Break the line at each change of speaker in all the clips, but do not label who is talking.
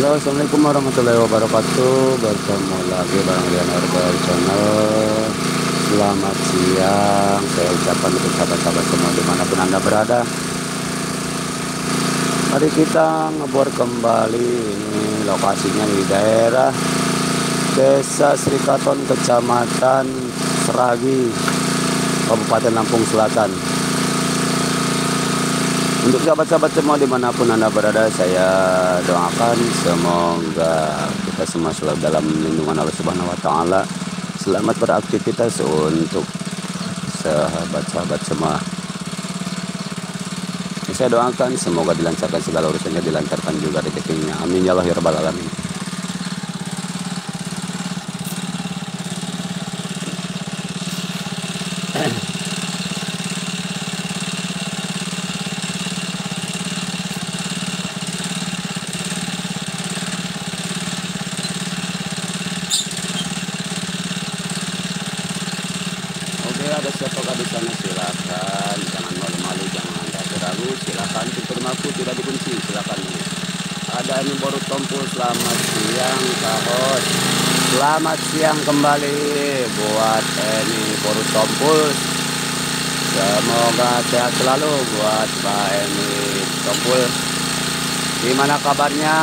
Halo assalamualaikum warahmatullahi wabarakatuh bertemu lagi bang Rian Bar Channel selamat siang saya ucapkan untuk sahabat-sahabat semua dimanapun anda berada mari kita ngebor kembali ini lokasinya di daerah Desa Srikaton Kecamatan Seragi Kabupaten Lampung Selatan untuk sahabat-sahabat semua dimanapun Anda berada, saya doakan semoga kita semua selalu dalam lindungan Allah Subhanahu wa Ta'ala. Selamat beraktivitas untuk sahabat-sahabat semua. Saya doakan semoga dilancarkan segala urusannya, dilancarkan juga rezekinya. Amin ya Allah ya Rabbal Alamin. kembali buat Eni Borus Tompul semoga sehat selalu buat Pak Eni Tompul gimana kabarnya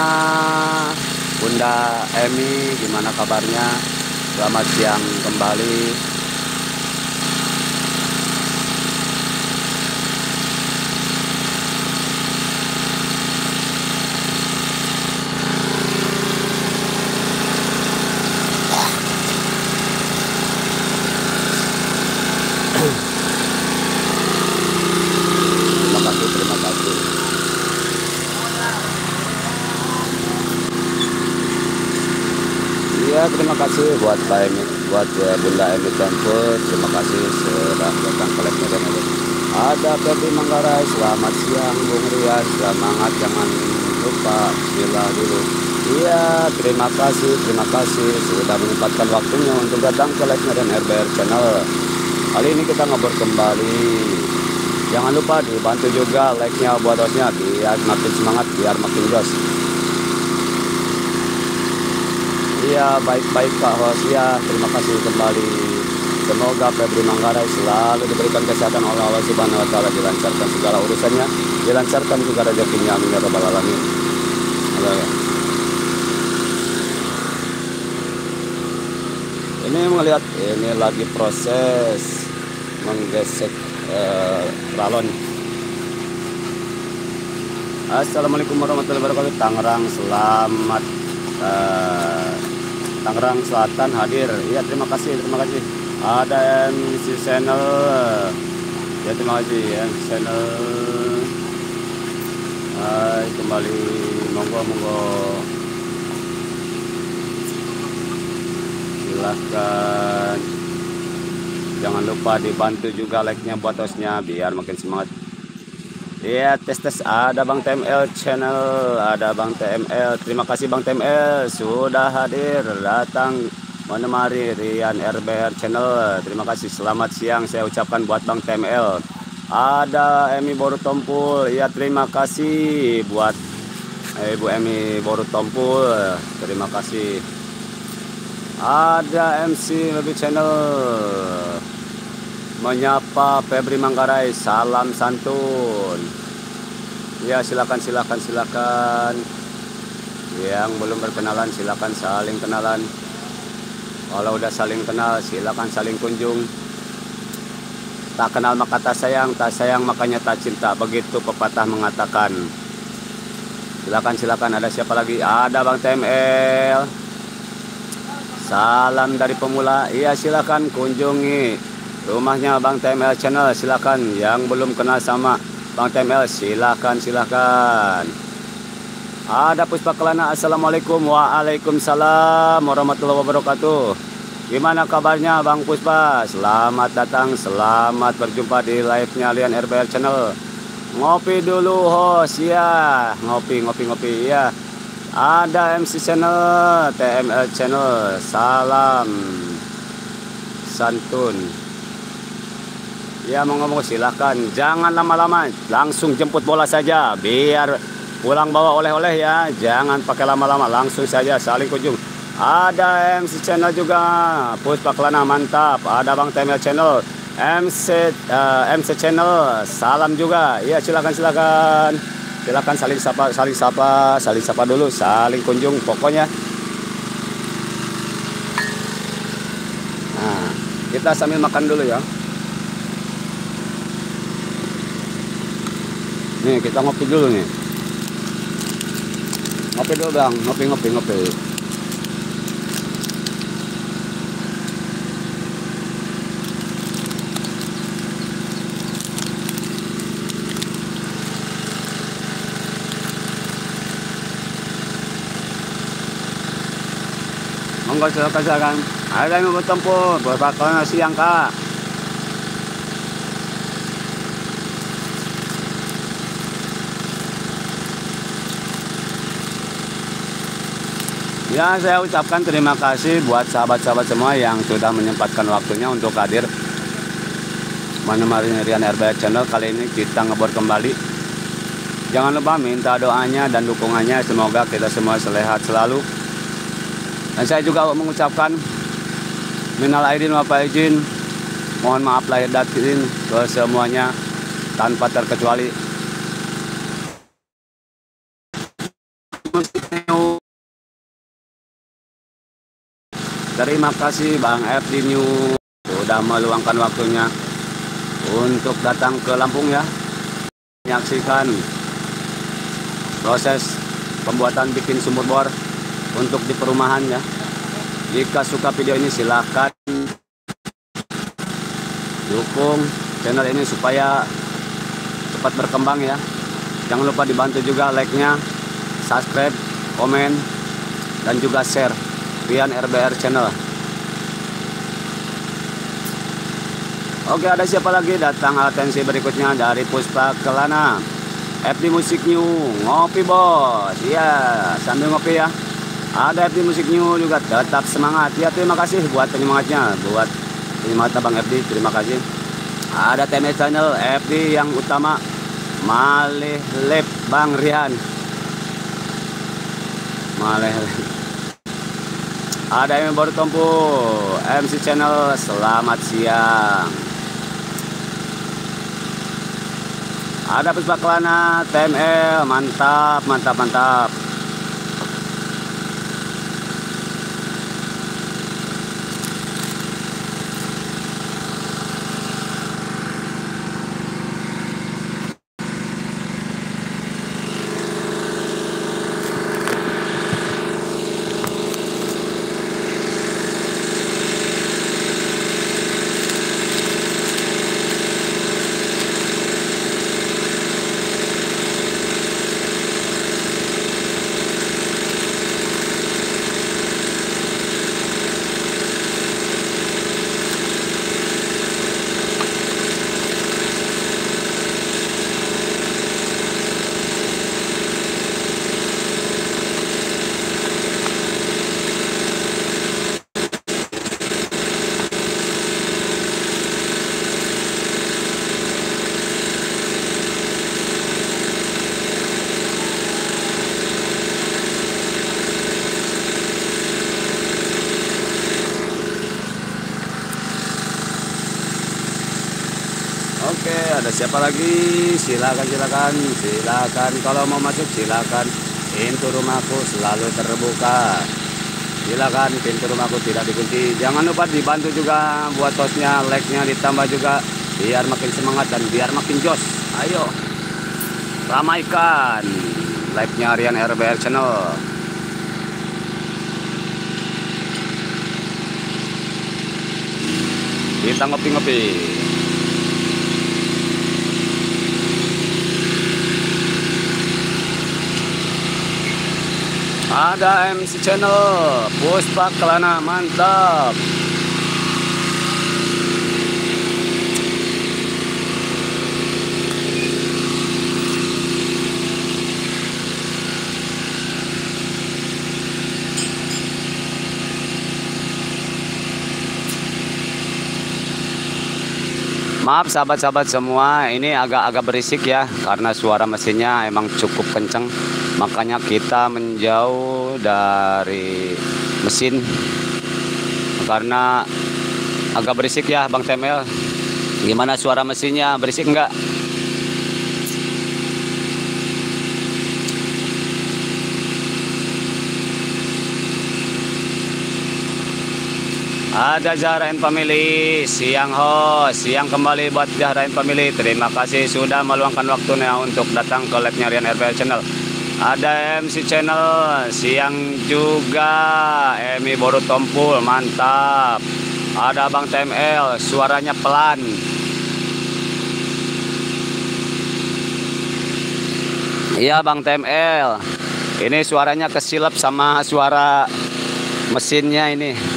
Bunda Emi gimana kabarnya selamat siang kembali Nah, terima kasih buat Pak Emi, buat eh, Bunda Emi Campur. Terima kasih sudah datang ke Lembaga Ada Febri Manggarai. Selamat siang Bung Rian. Semangat jangan lupa sila dulu. Iya, terima kasih, terima kasih sudah menyempatkan waktunya untuk datang ke live dan RBR channel. Kali ini kita ngobrol kembali. Jangan lupa dibantu juga like-nya buat hostnya biar makin semangat, biar makin jos. Iya, baik-baik Pak Hos. Iya, terima kasih kembali. Semoga Febri Manggarai selalu diberikan kesehatan oleh Allah Subhanahu wa taala, dilancarkan segala urusannya, dilancarkan juga rezekinya. Amin ya rabbal alamin. Ya. Ini melihat ini lagi proses menggesek eh, ralon. Assalamualaikum warahmatullahi wabarakatuh. Tangerang, selamat uh, Tangerang Selatan hadir. Iya terima kasih, terima kasih. Ada MC Channel. Ya terima kasih MC Channel. Hai, kembali monggo monggo. Silahkan. Jangan lupa dibantu juga like-nya buat hostnya biar makin semangat. Ya tes tes ada Bang TML channel, ada Bang TML. Terima kasih Bang TML sudah hadir datang menemari Rian RBR channel. Terima kasih. Selamat siang saya ucapkan buat Bang TML. Ada Emi Boru ya terima kasih buat Ibu Emi Boru Terima kasih. Ada MC lebih channel menyapa Febri Manggarai salam santun ya silakan silakan silakan yang belum berkenalan silakan saling kenalan kalau udah saling kenal silakan saling kunjung tak kenal maka tak sayang tak sayang makanya tak cinta begitu pepatah mengatakan silakan silakan ada siapa lagi ada Bang TML salam dari pemula iya silakan kunjungi rumahnya Bang TML Channel silahkan yang belum kenal sama Bang TML silahkan silahkan ada Puspa Kelana Assalamualaikum Waalaikumsalam Warahmatullahi Wabarakatuh Gimana kabarnya Bang Puspa Selamat datang Selamat berjumpa di live-nya Lian RBL Channel Ngopi dulu hos ya Ngopi ngopi ngopi ya Ada MC Channel TML Channel Salam Santun Ya mau ngomong silahkan Jangan lama-lama Langsung jemput bola saja Biar pulang bawa oleh-oleh ya Jangan pakai lama-lama Langsung saja saling kunjung Ada MC Channel juga pak Lana mantap Ada Bang Temel Channel MC uh, eh, MC Channel Salam juga Ya silakan silakan Silakan saling sapa Saling sapa Saling sapa dulu Saling kunjung Pokoknya Nah, kita sambil makan dulu ya. Nih kita ngopi dulu nih. Ngopi dulu bang, ngopi ngopi ngopi. Monggo silakan silakan. Ada yang bertempur, berbakar siang kak. Ya, saya ucapkan terima kasih buat sahabat-sahabat semua yang sudah menyempatkan waktunya untuk hadir menemani Rian RBR Channel. Kali ini kita ngebor kembali. Jangan lupa minta doanya dan dukungannya. Semoga kita semua sehat selalu. Dan saya juga mengucapkan minal aidin wa faizin. Mohon maaf lahir datin ke semuanya tanpa terkecuali. Terima kasih Bang FD New sudah meluangkan waktunya untuk datang ke Lampung ya. Menyaksikan proses pembuatan bikin sumur bor untuk di perumahan ya. Jika suka video ini silahkan dukung channel ini supaya cepat berkembang ya. Jangan lupa dibantu juga like-nya, subscribe, komen, dan juga share. Rian RBR Channel. Oke, ada siapa lagi datang atensi berikutnya dari Puspa Kelana. FD Musik New Ngopi Bos. Iya, sambil ngopi ya. Ada FD Musik New juga tetap semangat. Ya, terima kasih buat penyemangatnya, buat penyemangat Bang FD. Terima kasih. Ada TNI Channel FD yang utama Malih Lip Bang Rian. Malih Lip ada yang baru tumpu MC Channel Selamat siang Ada Puspa Kelana TML Mantap mantap mantap siapa lagi silakan silakan silakan kalau mau masuk silakan pintu rumahku selalu terbuka silakan pintu rumahku tidak dikunci jangan lupa dibantu juga buat tosnya like nya ditambah juga biar makin semangat dan biar makin jos ayo ramaikan like nya Rian RBR channel kita ngopi-ngopi ada MC Channel Puspa Kelana mantap Maaf sahabat-sahabat semua, ini agak-agak berisik ya karena suara mesinnya emang cukup kenceng makanya kita menjauh dari mesin karena agak berisik ya Bang Temel gimana suara mesinnya berisik enggak Ada Zahrain Family, siang host, siang kembali buat Zahrain Family. Terima kasih sudah meluangkan waktunya untuk datang ke live-nya Rian RPL Channel ada MC Channel siang juga Emi Boru tompul mantap ada Bang TML suaranya pelan Iya Bang TML ini suaranya kesilap sama suara mesinnya ini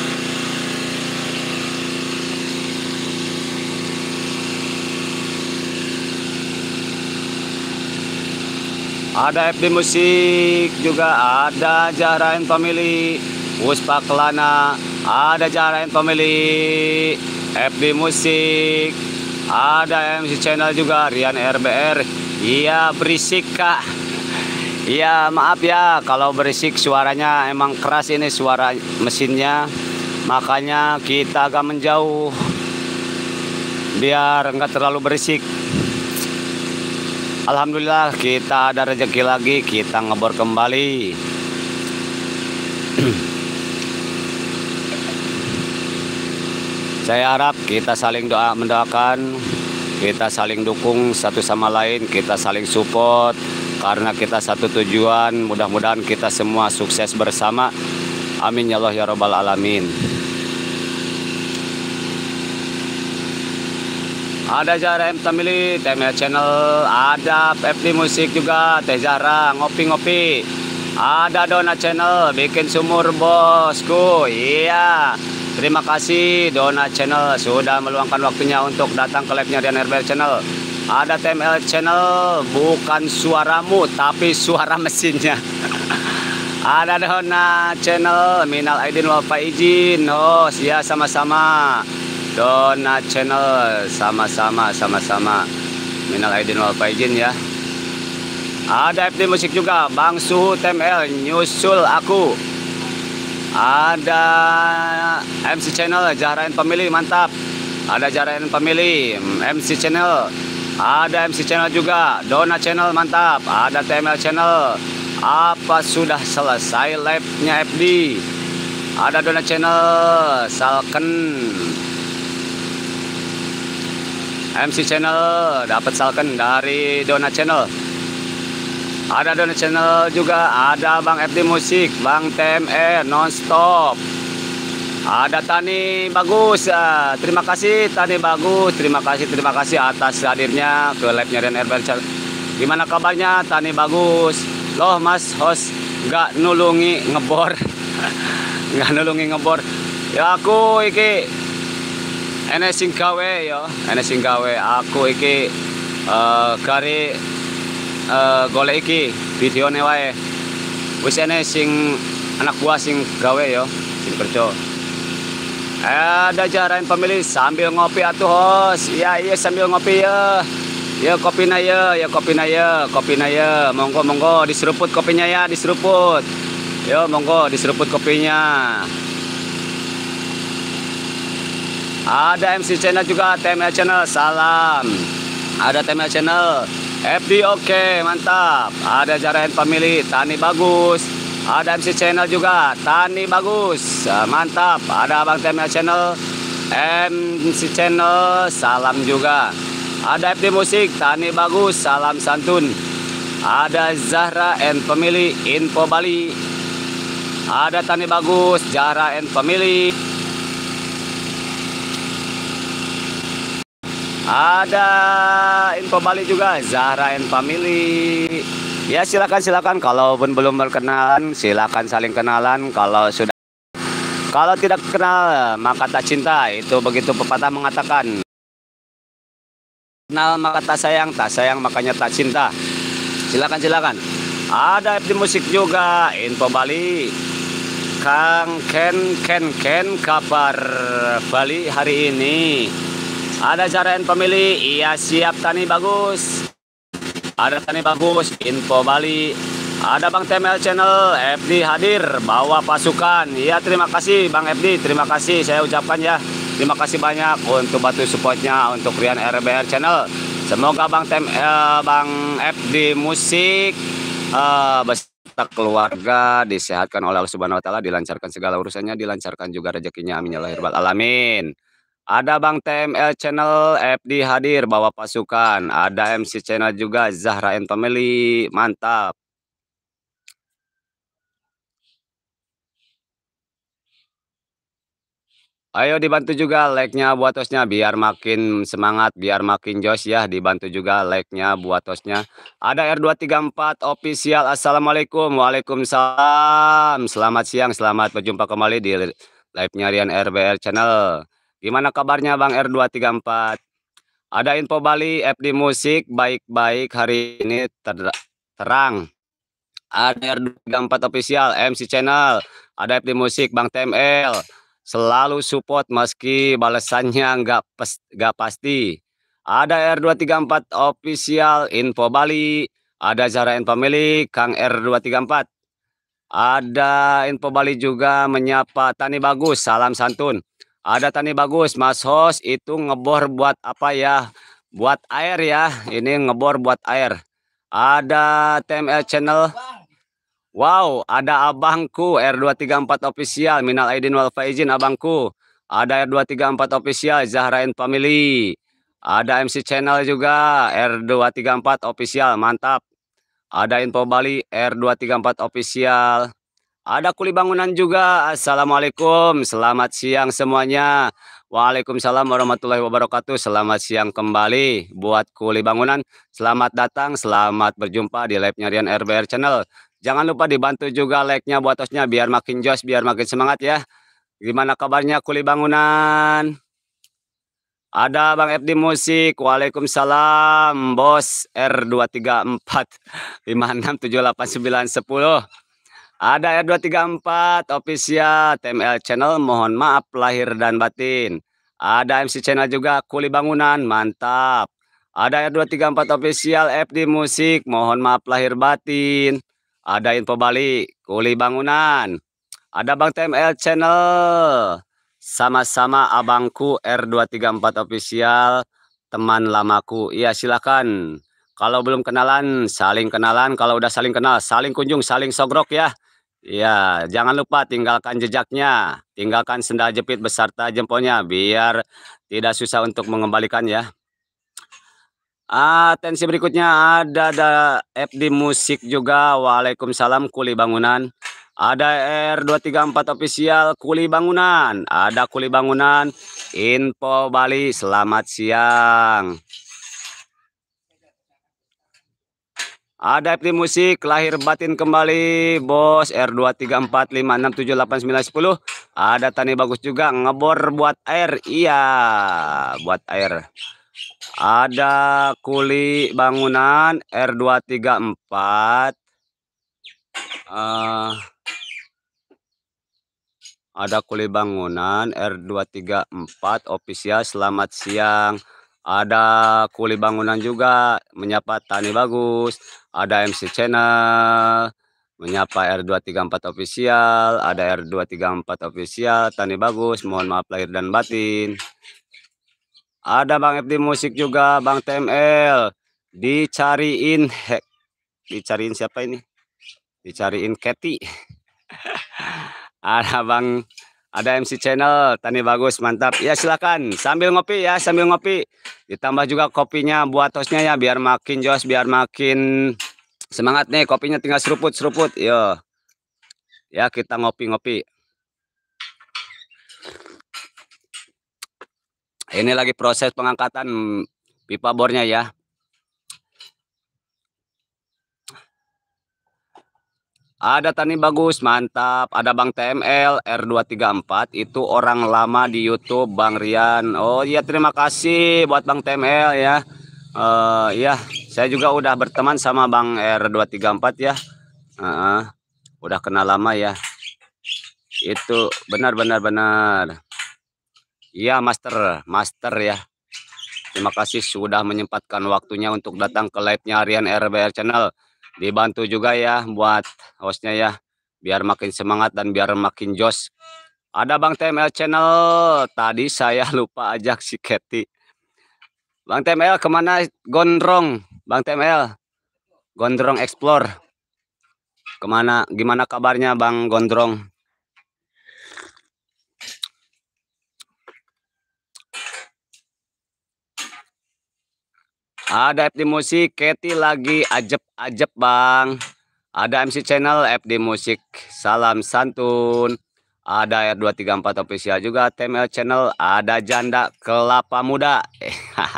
ada FB Musik juga ada Jarain Family Puspa Kelana ada Jarain Family FB Musik ada MC Channel juga Rian RBR iya berisik kak iya maaf ya kalau berisik suaranya emang keras ini suara mesinnya makanya kita agak menjauh biar nggak terlalu berisik Alhamdulillah kita ada rezeki lagi kita ngebor kembali Saya harap kita saling doa mendoakan kita saling dukung satu sama lain kita saling support karena kita satu tujuan mudah-mudahan kita semua sukses bersama Amin ya Allah ya Rabbal Alamin ada Zara M Tamili TML Channel ada Pepti Musik juga Teh Zahra ngopi-ngopi ada Dona Channel bikin sumur bosku iya terima kasih Dona Channel sudah meluangkan waktunya untuk datang ke live nya Rian Herbal Channel ada TML Channel bukan suaramu tapi suara mesinnya ada Dona Channel Minal Aidin Wafa Izin oh siap sama-sama Dona Channel sama-sama sama-sama minal aidin wal faizin ya ada FD musik juga Bang Suhu TML nyusul aku ada MC Channel Jarain Pemilih mantap ada Jarain Pemilih MC Channel ada MC Channel juga Dona Channel mantap ada TML Channel apa sudah selesai live-nya FD ada Dona Channel Salken MC Channel dapat salken dari Dona Channel. Ada Dona Channel juga, ada Bang FD Musik, Bang TMR Nonstop. Ada Tani Bagus, ya, terima kasih Tani Bagus, terima kasih, terima kasih atas hadirnya ke live-nya air Herbal Channel. Gimana kabarnya Tani Bagus? Loh Mas Host gak nulungi ngebor. gak nulungi ngebor. Ya aku iki ene sing gawe ya, ene sing gawe. Aku iki uh, gari uh, golek iki videone wae. Wis ene sing anak buah sing gawe ya, sing kerja. Eh, ada jarain pemilih sambil ngopi atuh hos. Iya iya sambil ngopi ya. Ya kopi naya, ya kopi naya, kopi naya. Monggo monggo diseruput kopinya ya, diseruput. Yo ya, monggo diseruput kopinya. Ada MC Channel juga, TML Channel, salam. Ada TML Channel, FD oke, okay, mantap. Ada Jarayan Family, Tani bagus. Ada MC Channel juga, Tani bagus, mantap. Ada Abang TML Channel, MC Channel, salam juga. Ada FD Musik, Tani bagus, salam santun ada Zahra and Family Info Bali ada Tani Bagus Zahra and Family Ada info Bali juga Zahra and Family. Ya silakan silakan kalau belum berkenalan silakan saling kenalan kalau sudah kalau tidak kenal maka tak cinta itu begitu pepatah mengatakan kenal maka tak sayang tak sayang makanya tak cinta silakan silakan ada di musik juga info Bali Kang Ken Ken Ken kabar Bali hari ini ada carian pemilih, iya siap Tani Bagus. Ada Tani Bagus, info Bali. Ada Bang TML Channel, FD hadir, bawa pasukan. Iya terima kasih Bang FD, terima kasih saya ucapkan ya. Terima kasih banyak untuk batu supportnya untuk Rian RBR Channel. Semoga Bang Tem, eh, Bang FD Musik eh, beserta keluarga disehatkan oleh Allah Subhanahu Wa Taala, dilancarkan segala urusannya, dilancarkan juga rezekinya. Amin ya Rabbal alamin. Ada Bang TML Channel FD hadir bawa pasukan. Ada MC Channel juga Zahra and Family. Mantap. Ayo dibantu juga like-nya buat hostnya biar makin semangat, biar makin jos ya. Dibantu juga like-nya buat hostnya. Ada R234 official. Assalamualaikum. Waalaikumsalam. Selamat siang, selamat berjumpa kembali di live-nya Rian RBR Channel. Gimana kabarnya Bang R234? Ada info Bali FD Musik baik-baik hari ini ter terang. Ada R234 official MC Channel, ada FD Musik Bang TML. Selalu support meski balasannya nggak nggak pasti. Ada R234 official info Bali, ada Zara Family, Kang R234. Ada info Bali juga menyapa Tani Bagus, salam santun. Ada tani bagus, Mas Hos itu ngebor buat apa ya? Buat air ya. Ini ngebor buat air. Ada TML channel. Wow, ada abangku R234 official minal aidin wal faizin abangku. Ada R234 official Zahrain Family. Ada MC channel juga R234 official, mantap. Ada info Bali R234 official. Ada kuli bangunan juga. Assalamualaikum. Selamat siang semuanya. Waalaikumsalam warahmatullahi wabarakatuh. Selamat siang kembali buat kuli bangunan. Selamat datang, selamat berjumpa di live nyarian RBR Channel. Jangan lupa dibantu juga like-nya buat osnya. biar makin jos, biar makin semangat ya. Gimana kabarnya kuli bangunan? Ada Bang FD Musik, Waalaikumsalam, Bos R234, ada R234 official TML channel mohon maaf lahir dan batin. Ada MC channel juga kuli bangunan mantap. Ada R234 official FD musik mohon maaf lahir batin. Ada info Bali kuli bangunan. Ada Bang TML channel sama-sama abangku R234 official teman lamaku. Iya silakan. Kalau belum kenalan saling kenalan, kalau udah saling kenal saling kunjung, saling sogrok ya. Iya, jangan lupa tinggalkan jejaknya, tinggalkan sendal jepit beserta jempolnya biar tidak susah untuk mengembalikan ya. Atensi berikutnya ada ada FD Musik juga. Waalaikumsalam Kuli Bangunan. Ada R234 official Kuli Bangunan. Ada Kuli Bangunan Info Bali. Selamat siang. Ada Adapti Musik, lahir batin kembali, bos R2345678910. Ada tani bagus juga, ngebor buat air, iya, buat air. Ada kuli bangunan R234. Uh, eh, ada kuli bangunan R234 official, selamat siang ada kuli bangunan juga menyapa tani bagus ada MC channel menyapa R234 official ada R234 official tani bagus mohon maaf lahir dan batin ada Bang FD musik juga Bang TML dicariin hek dicariin siapa ini dicariin Keti ada Bang ada MC Channel, Tani Bagus, mantap. Ya silakan sambil ngopi ya, sambil ngopi. Ditambah juga kopinya buat hostnya ya, biar makin jos, biar makin semangat nih. Kopinya tinggal seruput-seruput, yo. Ya kita ngopi-ngopi. Ini lagi proses pengangkatan pipa bornya ya. Ada Tani Bagus, mantap. Ada Bang TML R234 itu orang lama di YouTube Bang Rian. Oh iya terima kasih buat Bang TML ya. Uh, ya, saya juga udah berteman sama Bang R234 ya. Uh, uh, udah kenal lama ya. Itu benar benar benar. Iya, Master, Master ya. Terima kasih sudah menyempatkan waktunya untuk datang ke live-nya Rian RBR Channel dibantu juga ya buat hostnya ya biar makin semangat dan biar makin jos ada Bang TML channel tadi saya lupa ajak si Kathy Bang TML kemana gondrong Bang TML gondrong explore kemana gimana kabarnya Bang gondrong Ada FD Musik, Katy lagi ajep-ajep bang. Ada MC Channel, FD Musik, Salam Santun. Ada R234 Official juga, TML Channel, ada Janda Kelapa Muda.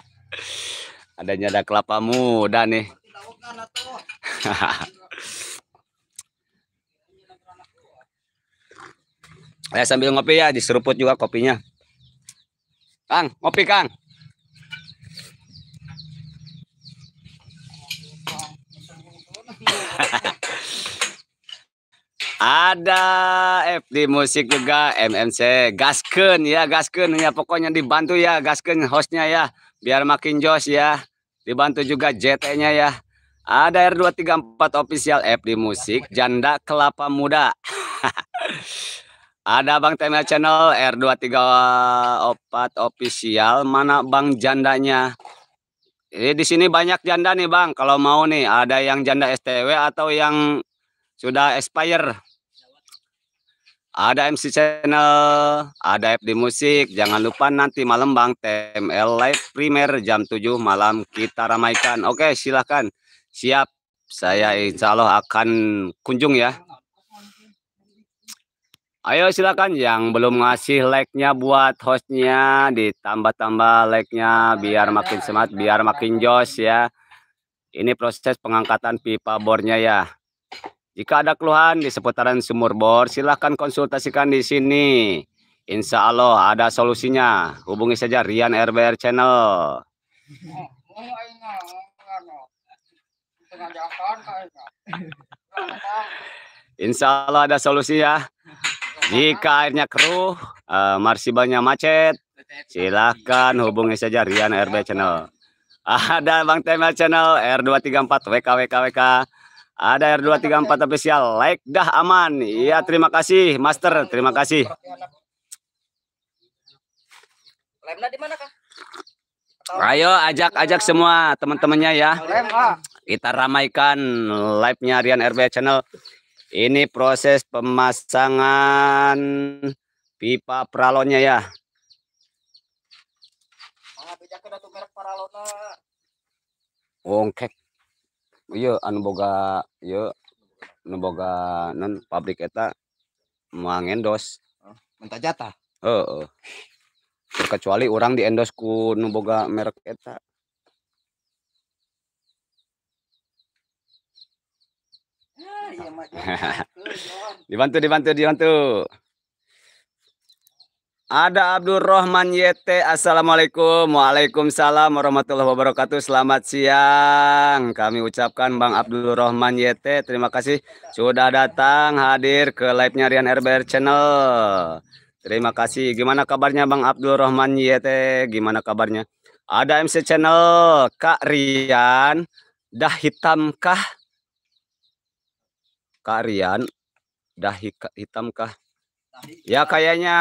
Ada ada kelapa muda nih. Ya sambil ngopi ya, diseruput juga kopinya. Kang, ngopi Kang. Ada FD Musik juga, MMC. Gasken ya, gasken ya. Pokoknya dibantu ya, gasken hostnya ya. Biar makin jos ya. Dibantu juga JT-nya ya. Ada R234 official FD Musik, Janda Kelapa Muda. Ada Bang Temel Channel R234 official, mana Bang Jandanya? ini eh, di sini banyak janda nih Bang, kalau mau nih ada yang janda STW atau yang sudah expire ada MC Channel, ada FD Musik. Jangan lupa nanti malam Bang TML Live Primer jam 7 malam kita ramaikan. Oke, silahkan. Siap. Saya insya Allah akan kunjung ya. Ayo silakan yang belum ngasih like-nya buat hostnya ditambah-tambah like-nya biar makin semangat, biar makin jos ya. Ini proses pengangkatan pipa bornya ya. Jika ada keluhan di seputaran sumur bor, silahkan konsultasikan di sini. Insya Allah ada solusinya. Hubungi saja Rian RBR Channel. Insya Allah ada solusi ya. Jika airnya keruh, uh, eh, marsibanya macet, silahkan hubungi saja Rian RB Channel. Ada Bang Temel Channel R234 WKWKWK. WK, WK. Ada R234 official. Like dah aman. Iya, terima kasih Master. Terima kasih. Lemna di mana Ayo ajak-ajak semua teman-temannya ya. Kita ramaikan live-nya Rian RB Channel. Ini proses pemasangan pipa pralonnya ya. Ongkek iya anu boga iya anu boga non pabrik eta mangendos oh, minta jatah heeh uh, uh. terkecuali orang di endos ku nu boga merek eta ah, iya, dibantu dibantu dibantu ada Abdul Yete, YT. Assalamualaikum. Waalaikumsalam warahmatullahi wabarakatuh. Selamat siang. Kami ucapkan Bang Abdul Yete, YT. Terima kasih sudah datang hadir ke live-nya Rian RBR Channel. Terima kasih. Gimana kabarnya Bang Abdul Yete? YT? Gimana kabarnya? Ada MC Channel Kak Rian. Dah hitamkah? Kak Rian. Dah hitamkah? Ya kayaknya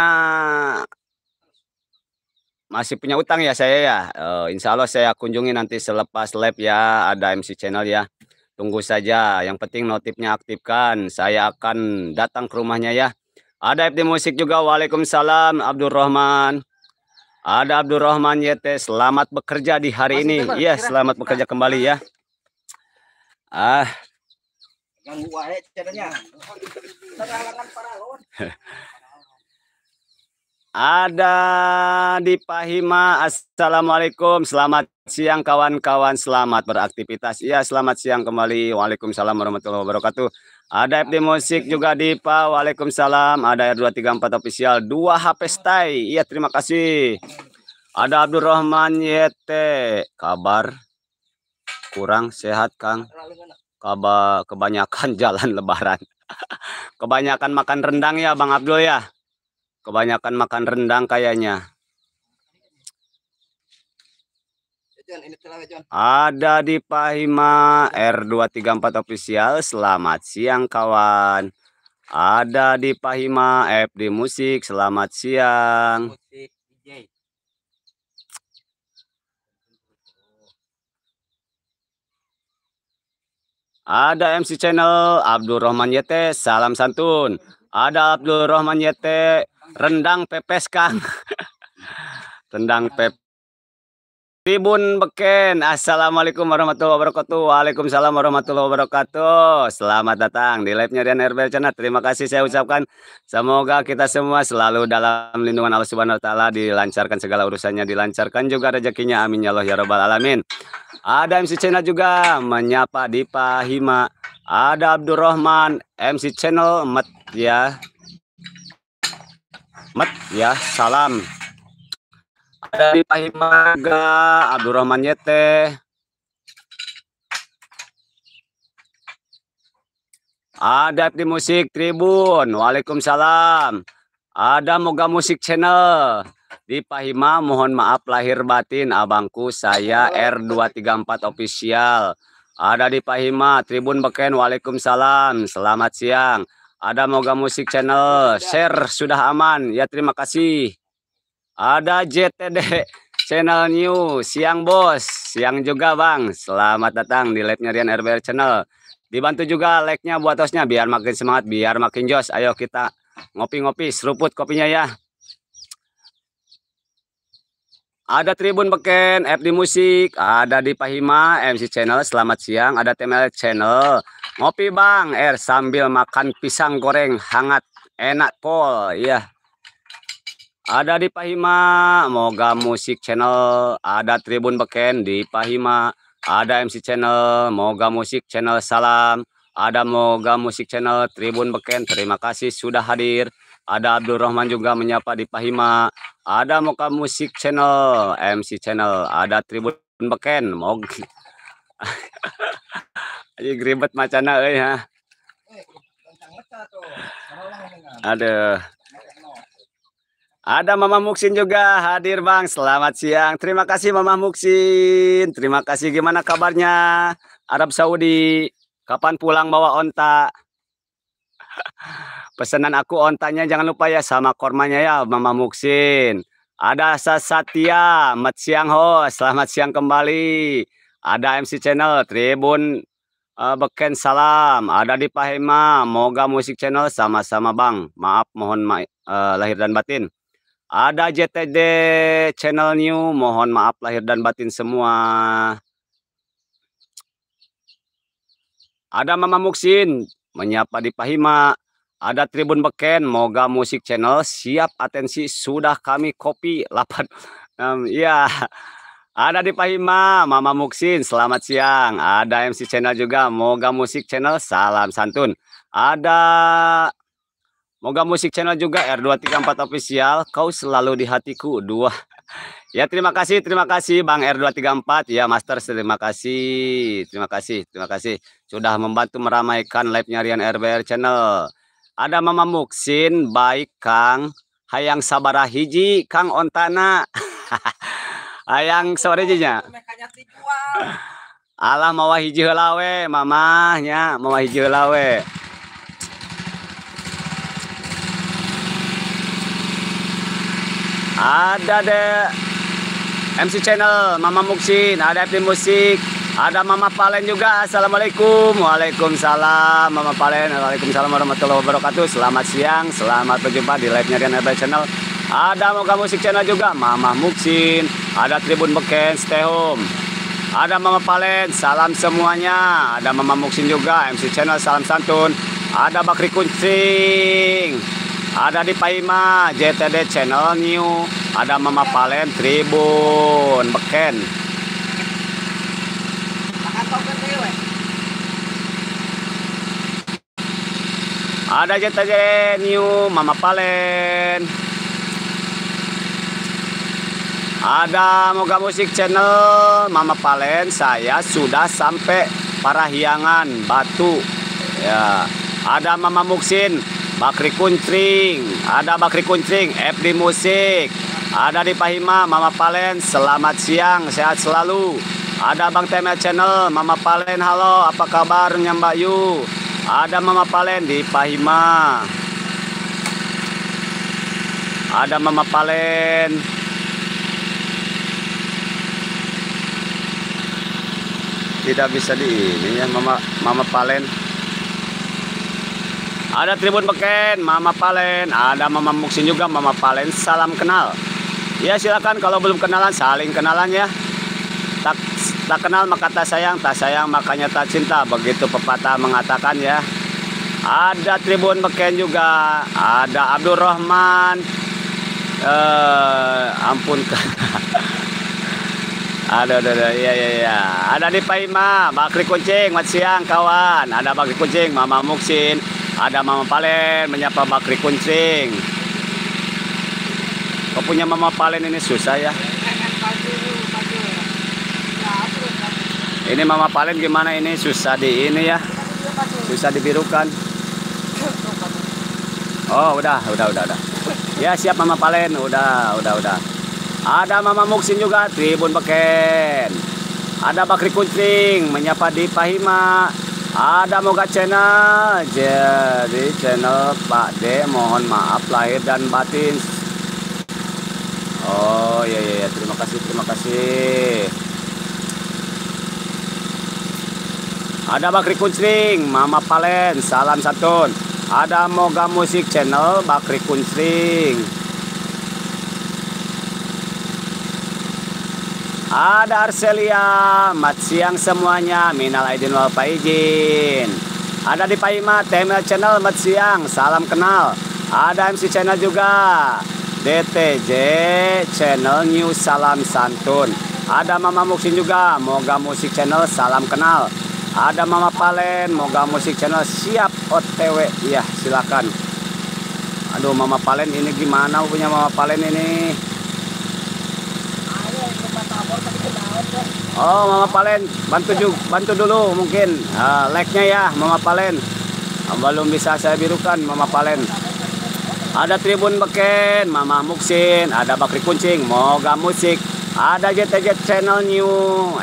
masih punya utang ya saya ya. Uh, insya Allah saya kunjungi nanti selepas lab ya ada MC channel ya. Tunggu saja. Yang penting notifnya aktifkan. Saya akan datang ke rumahnya ya. Ada FD Musik juga. Waalaikumsalam Abdurrahman. Ada Abdurrahman Yete. Selamat bekerja di hari Mas ini. Iya, selamat bekerja kembali ya. Ah, ganggu wae caranya ada di Pahima Assalamualaikum Selamat siang kawan-kawan Selamat beraktivitas Iya selamat siang kembali Waalaikumsalam warahmatullahi wabarakatuh Ada FD Musik juga di Pak Waalaikumsalam Ada R234 official 2 HP stay Iya terima kasih Ada Abdul Rahman Yete Kabar Kurang sehat Kang kebanyakan jalan lebaran. kebanyakan makan rendang ya Bang Abdul ya. Kebanyakan makan rendang kayaknya. Ya, Ada di Pahima R234 official. Selamat siang kawan. Ada di Pahima FD Musik. Selamat siang. Ada MC Channel Abdul Abdurrahman Yete, salam santun. Ada Abdul Abdurrahman Yete, rendang pepes Kang. rendang pep Tribun Beken, Assalamualaikum warahmatullahi wabarakatuh Waalaikumsalam warahmatullahi wabarakatuh Selamat datang di live-nya Rian RBL Channel Terima kasih saya ucapkan Semoga kita semua selalu dalam lindungan Allah Subhanahu Wa Taala Dilancarkan segala urusannya Dilancarkan juga rezekinya Amin ya Allah ya Rabbal Alamin Ada MC Channel juga Menyapa Dipa Hima Ada Abdurrahman MC Channel Met ya Met ya Salam ada di Himaga, Abdurrahman Yete. Ada di Musik Tribun, Waalaikumsalam. Ada Moga Musik Channel. Di Pahima, mohon maaf lahir batin, abangku saya R234 official. Ada di Pahima, Tribun Beken, Waalaikumsalam. Selamat siang. Ada Moga Musik Channel, share sudah aman. Ya terima kasih. Ada JTD Channel New, siang bos, siang juga bang. Selamat datang di live nyarian RBR Channel. Dibantu juga like-nya buat hostnya biar makin semangat, biar makin jos. Ayo kita ngopi-ngopi, seruput kopinya ya. Ada Tribun Beken, FD Musik, ada di Pahima, MC Channel, selamat siang, ada TML Channel. Ngopi Bang, R er, sambil makan pisang goreng hangat, enak pol, iya. Ada di Pahima, Moga Musik Channel, ada Tribun Beken di Pahima, ada MC Channel, Moga Musik Channel Salam, ada Moga Musik Channel Tribun Beken, terima kasih sudah hadir. Ada Abdul Rahman juga menyapa di Pahima, ada Moga Musik Channel, MC Channel, ada Tribun Beken, Moga. ini geribet macana ya. Aduh. Ada Mama Muksin juga hadir Bang. Selamat siang. Terima kasih Mama Muksin. Terima kasih. Gimana kabarnya Arab Saudi? Kapan pulang bawa onta? Pesanan aku ontanya jangan lupa ya sama kormanya ya Mama Muksin. Ada Sasatia, mat siang ho. Selamat siang kembali. Ada MC Channel, Tribun eh, Beken Salam. Ada di Pahema, Moga Musik Channel sama-sama Bang. Maaf mohon ma uh, lahir dan batin. Ada JTD Channel New, mohon maaf lahir dan batin semua. Ada Mama Muksin, menyapa di Pahima. Ada Tribun Beken, Moga Musik Channel, siap atensi, sudah kami kopi 8. Um, iya, ada di Pahima, Mama Muksin, selamat siang. Ada MC Channel juga, Moga Musik Channel, salam santun. Ada Moga musik channel juga R234 official kau selalu di hatiku dua. Ya terima kasih terima kasih Bang R234 ya Master terima kasih terima kasih terima kasih sudah membantu meramaikan live-nya Rian RBR channel. Ada Mama Muksin baik Kang Hayang Sabara hiji Kang Ontana. Hayang sore jinya. Alah mawa hiji lawe mamahnya mawa hiji lawe. ada deh MC Channel, Mama Muksin, ada tim musik, ada Mama Palen juga. Assalamualaikum, waalaikumsalam, Mama Palen, waalaikumsalam warahmatullahi wabarakatuh. Selamat siang, selamat berjumpa di live-nya Rian Herbal Channel. Ada Moga Musik Channel juga, Mama Muksin, ada Tribun Beken, Stay Home. Ada Mama Palen, salam semuanya. Ada Mama Muksin juga, MC Channel, salam santun. Ada Bakri Kuncing, ada di Paima JTD Channel New ada Mama Palen Tribun Beken ada JTD New Mama Palen ada Moga Musik Channel Mama Palen saya sudah sampai Parahyangan Batu ya ada Mama Muksin Bakri kuntring ada Bakri kuntring FD Musik, ada di Pahima, Mama Palen, selamat siang, sehat selalu. Ada Bang Temel Channel, Mama Palen, halo, apa kabar Mbak Yu? Ada Mama Palen di Pahima. Ada Mama Palen. Tidak bisa di ini ya Mama Mama Palen. Ada Tribun Beken, Mama Palen, ada Mama Muksin juga, Mama Palen. Salam kenal. Ya silakan kalau belum kenalan saling kenalan ya. Tak tak kenal maka tak sayang, tak sayang makanya tak cinta. Begitu pepatah mengatakan ya. Ada Tribun Beken juga, ada Abdul Rahman. Eh, ampun ada ada ada, iya, iya, iya. Ada di Paima, Bakri Kucing, mat siang kawan. Ada Bakri Kucing, Mama Muksin, ada Mama Palen menyapa Bakri Kuncing. Kok punya Mama Palen ini susah ya? Ini Mama Palen gimana ini susah di ini ya? Susah dibirukan. Oh udah udah udah udah. Ya siap Mama Palen udah udah udah. Ada Mama Muksin juga Tribun Beken. Ada Bakri Kuncing menyapa di Pahima ada moga channel jadi channel Pak D mohon maaf lahir dan batin Oh iya ya terima kasih terima kasih ada Bakri Kuncring Mama Palen salam satun ada moga musik channel Bakri Kuncring Ada Arselia, mat siang semuanya, minal aidin wal faizin. Ada di Paima, TML Channel mat siang, salam kenal. Ada MC Channel juga. DTJ Channel New Salam Santun. Ada Mama Muksin juga, Moga Musik Channel salam kenal. Ada Mama Palen, Moga Musik Channel siap OTW. Iya, silakan. Aduh, Mama Palen ini gimana punya Mama Palen ini? Oh, Mama Palen, bantu juga, bantu dulu mungkin uh, ah, like-nya ya, Mama Palen. Ah, belum bisa saya birukan, Mama Palen. Ada Tribun Beken, Mama Muksin, ada Bakri Kuncing, Moga Musik, ada JTJ Channel New,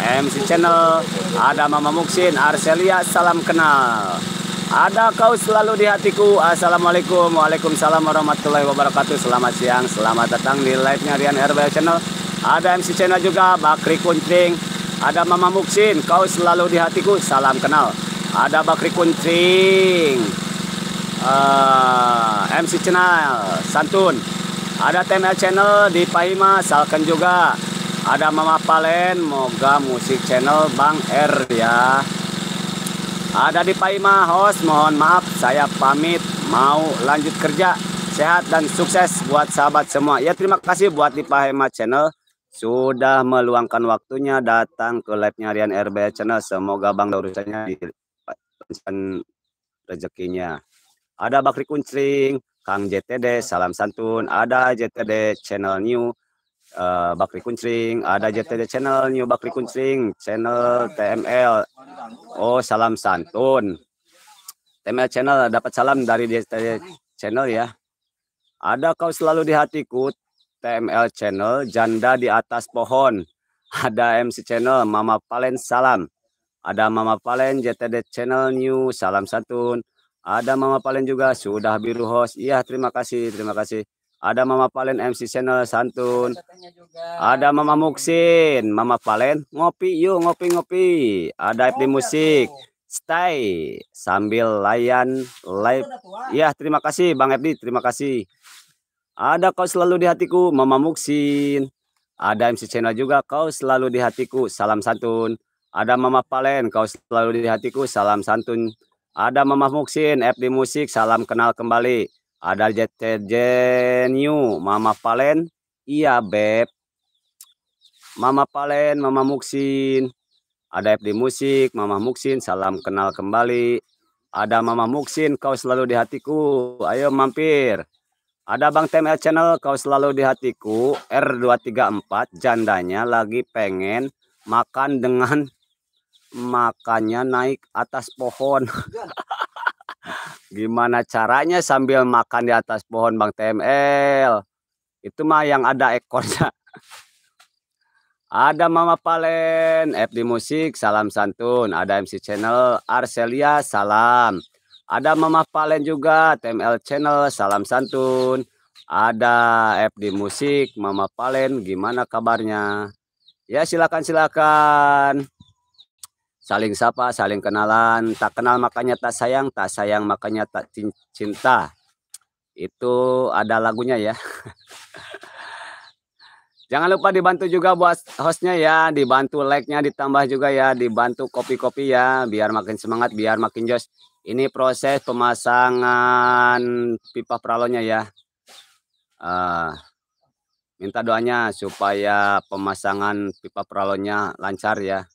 MC Channel, ada Mama Muksin, Arcelia, salam kenal. Ada kau selalu di hatiku. Assalamualaikum, waalaikumsalam warahmatullahi wabarakatuh. Selamat siang, selamat datang di live-nya Rian RBL Channel. Ada MC Channel juga, Bakri Kuncing, ada Mama Muksin, kau selalu di hatiku. Salam kenal. Ada Bakri Kuncing. Uh, ah, MC Channel, Santun. Ada TML Channel di Pahima, Salken juga. Ada Mama Palen, Moga Musik Channel Bang R ya. Ada di Pahima host, mohon maaf saya pamit mau lanjut kerja sehat dan sukses buat sahabat semua. Ya terima kasih buat di Paima Channel sudah meluangkan waktunya datang ke live-nya Rian RB Channel. Semoga Bang urusannya di rezekinya. Ada Bakri Kuncring, Kang JTD, Salam Santun, ada JTD eh, Channel New, Bakri Kuncring, ada JTD Channel New Bakri Kuncring, Channel TML, oh Salam Santun. TML Channel dapat salam dari JTD Channel ya. Ada kau selalu di hatiku, TML Channel Janda di atas pohon. Ada MC Channel Mama Palen Salam. Ada Mama Palen JTD Channel New Salam Santun. Ada Mama Palen juga sudah biru host. Iya, terima kasih, terima kasih. Ada Mama Palen MC Channel Santun. Ada Mama Muksin, Mama Palen ngopi yuk, ngopi-ngopi. Ada FD Musik stay sambil layan live. iya terima kasih Bang Epi, terima kasih. Ada kau selalu di hatiku, Mama Muksin. Ada MC Channel juga, kau selalu di hatiku, salam santun. Ada Mama Palen, kau selalu di hatiku, salam santun. Ada Mama Muksin, FD Musik, salam kenal kembali. Ada JTJ New, Mama Palen, iya Beb. Mama Palen, Mama Muksin. Ada FD Musik, Mama Muksin, salam kenal kembali. Ada Mama Muksin, kau selalu di hatiku. Ayo mampir. Ada Bang TML Channel, kau selalu di hatiku. R234, jandanya lagi pengen makan dengan makannya naik atas pohon. Gimana caranya sambil makan di atas pohon Bang TML? Itu mah yang ada ekornya. Ada Mama Palen, FD Musik, salam santun. Ada MC Channel, Arcelia, salam. Ada Mama Palen juga, TML Channel, Salam Santun. Ada FD Musik, Mama Palen, gimana kabarnya? Ya silakan silakan. Saling sapa, saling kenalan. Tak kenal makanya tak sayang, tak sayang makanya tak cinta. Itu ada lagunya ya. Jangan lupa dibantu juga buat hostnya ya, dibantu like-nya ditambah juga ya, dibantu kopi-kopi ya, biar makin semangat, biar makin jos. Ini proses pemasangan pipa pralonnya ya. Uh, minta doanya supaya pemasangan pipa pralonnya lancar ya.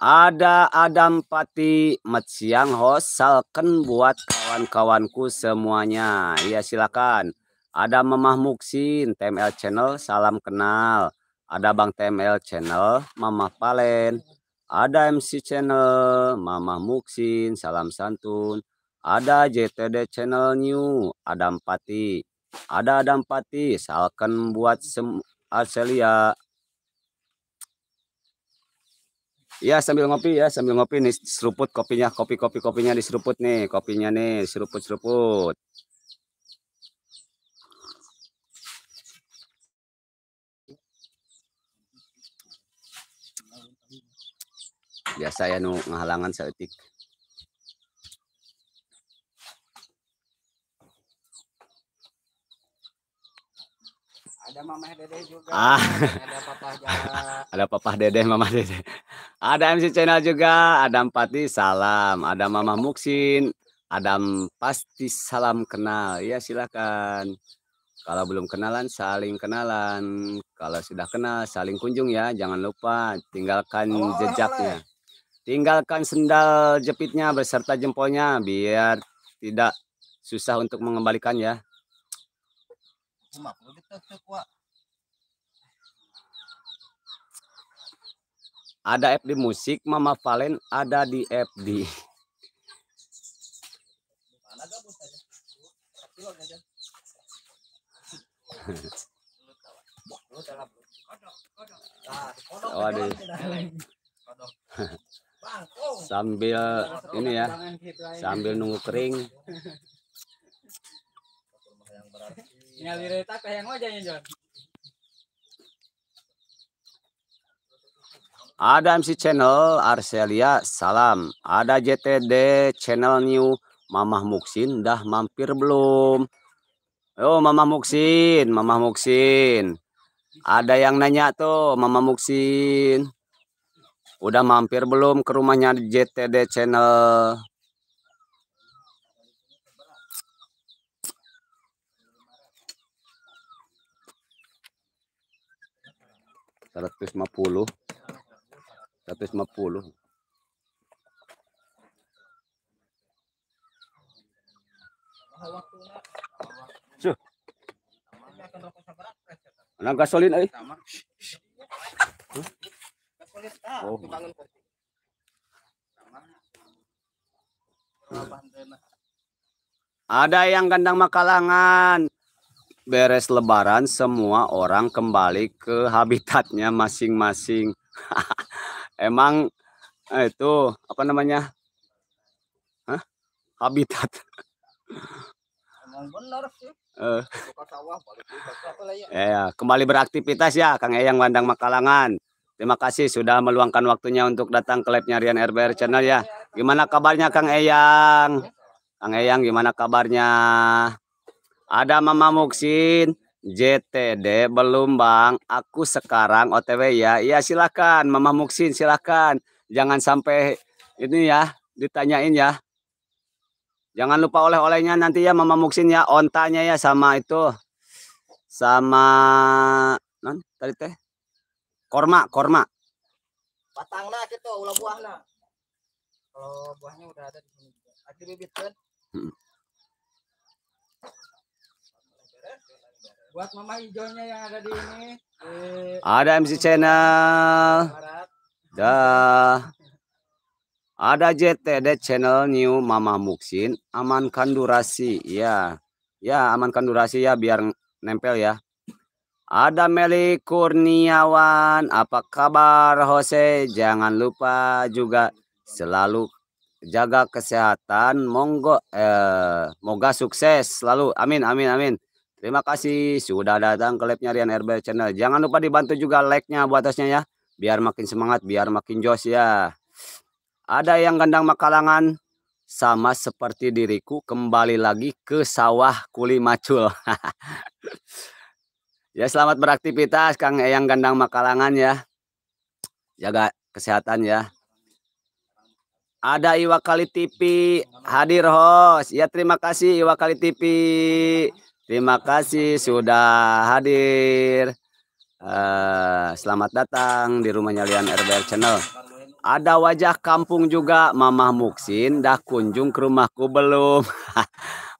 Ada Adam Pati Metsiang host salken buat kawan-kawanku semuanya. Iya silakan. Ada Mamah Muksin TML Channel salam kenal. Ada Bang TML Channel Mamah Palen ada MC Channel, Mama Muksin, Salam Santun, ada JTD Channel New, ada Empati, ada Pati, Salken buat sem Arcelia. Ah, ya sambil ngopi ya, sambil ngopi nih seruput kopinya, kopi-kopi kopinya diseruput nih, kopinya nih seruput-seruput. biasa ya nu ngahalangan etik. ada mamah dede juga ah. ada papah ada papa dede mamah dede ada MC channel juga ada Pati salam ada mamah Muksin Adam pasti salam kenal ya silakan. kalau belum kenalan, saling kenalan. Kalau sudah kenal, saling kunjung ya. Jangan lupa tinggalkan oh, jejaknya. Tinggalkan sendal jepitnya beserta jempolnya biar tidak susah untuk mengembalikan ya. Ada FD musik, Mama Valen ada di app di. Waduh. sambil ini ya sambil nunggu kering Ada MC Channel Arcelia Salam. Ada JTD Channel New Mamah Muksin dah mampir belum? Oh Mamah Muksin, Mamah Muksin. Ada yang nanya tuh Mamah Muksin. Udah mampir belum ke rumahnya JTD Channel? Seratus lima puluh, seratus lima puluh. Suh. Anak gasolin eh. Huh? Oh, ada yang gandang makalangan beres lebaran semua orang kembali ke habitatnya masing-masing emang eh, itu apa namanya Hah? habitat emang benar sih eh. ya. Iya, kembali beraktivitas ya Kang Eyang Gandang Makalangan Terima kasih sudah meluangkan waktunya untuk datang ke live-nya Rian RBR Channel ya. Gimana kabarnya Kang Eyang? Kang Eyang gimana kabarnya? Ada Mama Muksin, JTD belum Bang. Aku sekarang OTW ya. Iya silakan Mama Muksin silakan. Jangan sampai ini ya ditanyain ya. Jangan lupa oleh-olehnya nanti ya Mama Muksin ya. Ontanya ya sama itu. Sama non tadi teh Korma, korma. Batang nah gitu, ulah buah nah. Kalau buahnya udah ada di sini juga. bibit kan? Hmm. Buat mama hijaunya yang ada di ini. Ada MC Channel. Dah. Ada JTD channel New Mama Muksin. Amankan durasi, ya. Ya, amankan durasi ya biar nempel ya. Ada Meli Kurniawan, apa kabar Jose? Jangan lupa juga selalu jaga kesehatan. Monggo eh, moga sukses selalu. Amin amin amin. Terima kasih sudah datang ke labnya Rian RB Channel. Jangan lupa dibantu juga like-nya buat atasnya ya. Biar makin semangat, biar makin jos ya. Ada yang gendang makalangan sama seperti diriku kembali lagi ke sawah kuli macul. Ya selamat beraktivitas Kang Eyang Gandang Makalangan ya. Jaga kesehatan ya. Ada Iwa Kali TV hadir host. Ya terima kasih Iwa Kali TV. Terima kasih sudah hadir. Uh, selamat datang di rumahnya Lian RBR Channel. Ada wajah kampung juga Mamah Muksin dah kunjung ke rumahku belum.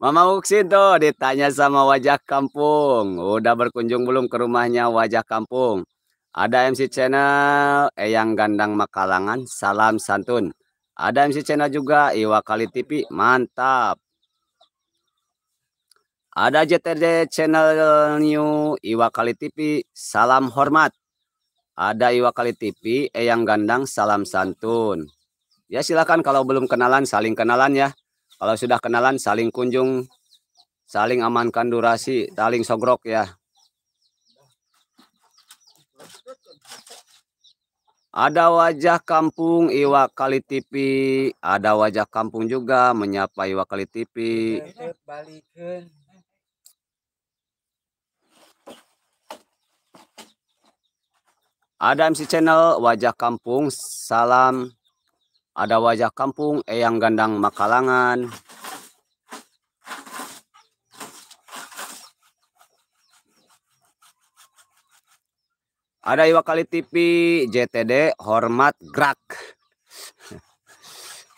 Mama Uksin tuh ditanya sama wajah kampung. Udah berkunjung belum ke rumahnya wajah kampung? Ada MC Channel, Eyang Gandang Makalangan, Salam Santun. Ada MC Channel juga, Iwa Kali TV, mantap. Ada JTD Channel New, Iwa Kali TV, Salam Hormat. Ada Iwa Kali TV, Eyang Gandang, Salam Santun. Ya silakan kalau belum kenalan, saling kenalan ya. Kalau sudah kenalan saling kunjung, saling amankan durasi, saling sogrok ya. Ada wajah kampung Iwa Kali TV, ada wajah kampung juga menyapa Iwa Kali TV. Ada MC Channel Wajah Kampung, salam ada wajah kampung Eyang Gandang Makalangan. Ada Iwakali TV JTD Hormat Grak.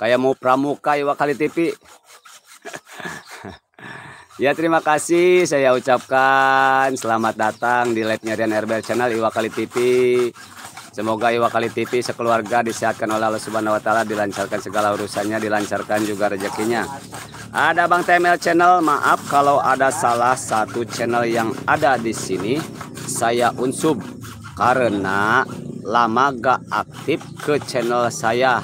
Kayak mau pramuka Iwakali TV. ya terima kasih saya ucapkan selamat datang di live-nya Rian Channel Iwa Kali TV. Semoga Iwa Kali TV sekeluarga disehatkan oleh Allah Subhanahu wa taala, dilancarkan segala urusannya, dilancarkan juga rezekinya. Ada Bang TML channel, maaf kalau ada salah satu channel yang ada di sini saya unsub karena lama gak aktif ke channel saya.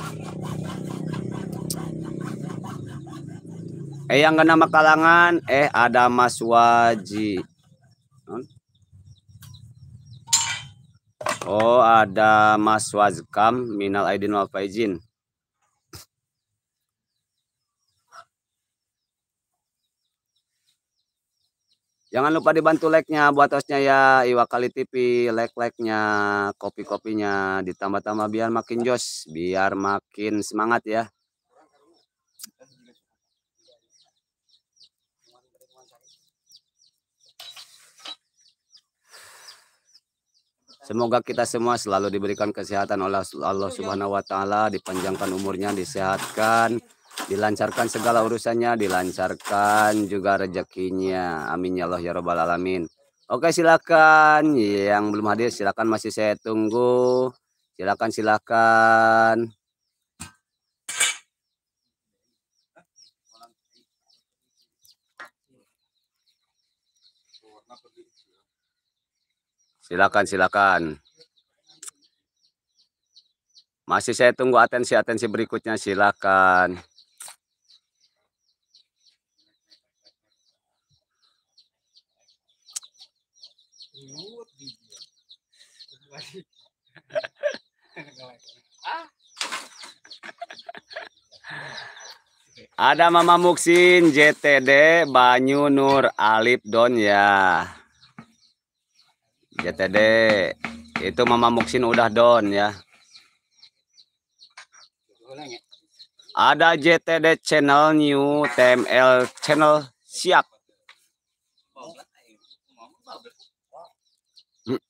Eh yang kena kalangan eh ada Mas Waji Oh, ada Mas Wazkam minal aidin wal faizin. Jangan lupa dibantu like-nya buat hostnya ya Iwakali TV, like-like-nya, kopi-kopinya ditambah-tambah biar makin jos, biar makin semangat ya. Semoga kita semua selalu diberikan kesehatan oleh Allah Subhanahu wa taala, dipanjangkan umurnya, disehatkan, dilancarkan segala urusannya, dilancarkan juga rezekinya. Amin ya Allah ya rabbal alamin. Oke, silakan yang belum hadir silakan masih saya tunggu. Silakan silakan. Silakan, silakan. Masih saya tunggu atensi-atensi berikutnya, silakan. Ada Mama Muksin, JTD, Banyu Nur, Alip Don ya. JTD ya, itu Mama Muksin udah down ya ada JTD channel new TML channel siap hmm.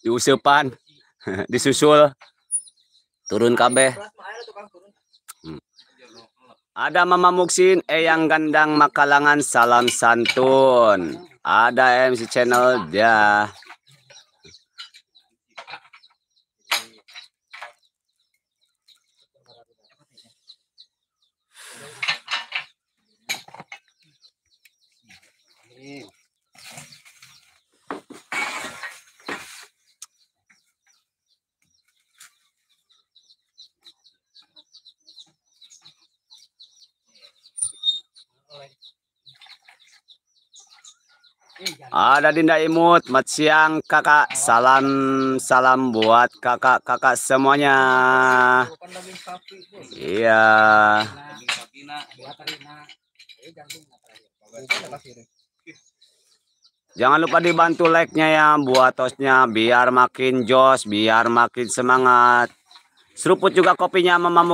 diusupan disusul turun KB. Hmm. ada Mama Muksin Eyang Gandang Makalangan salam santun ada MC Channel dia. Ada Dinda Imut, mat siang kakak. Salam salam buat kakak-kakak semuanya. Iya. Jangan lupa dibantu like-nya ya buat tosnya biar makin jos, biar makin semangat. Seruput juga kopinya sama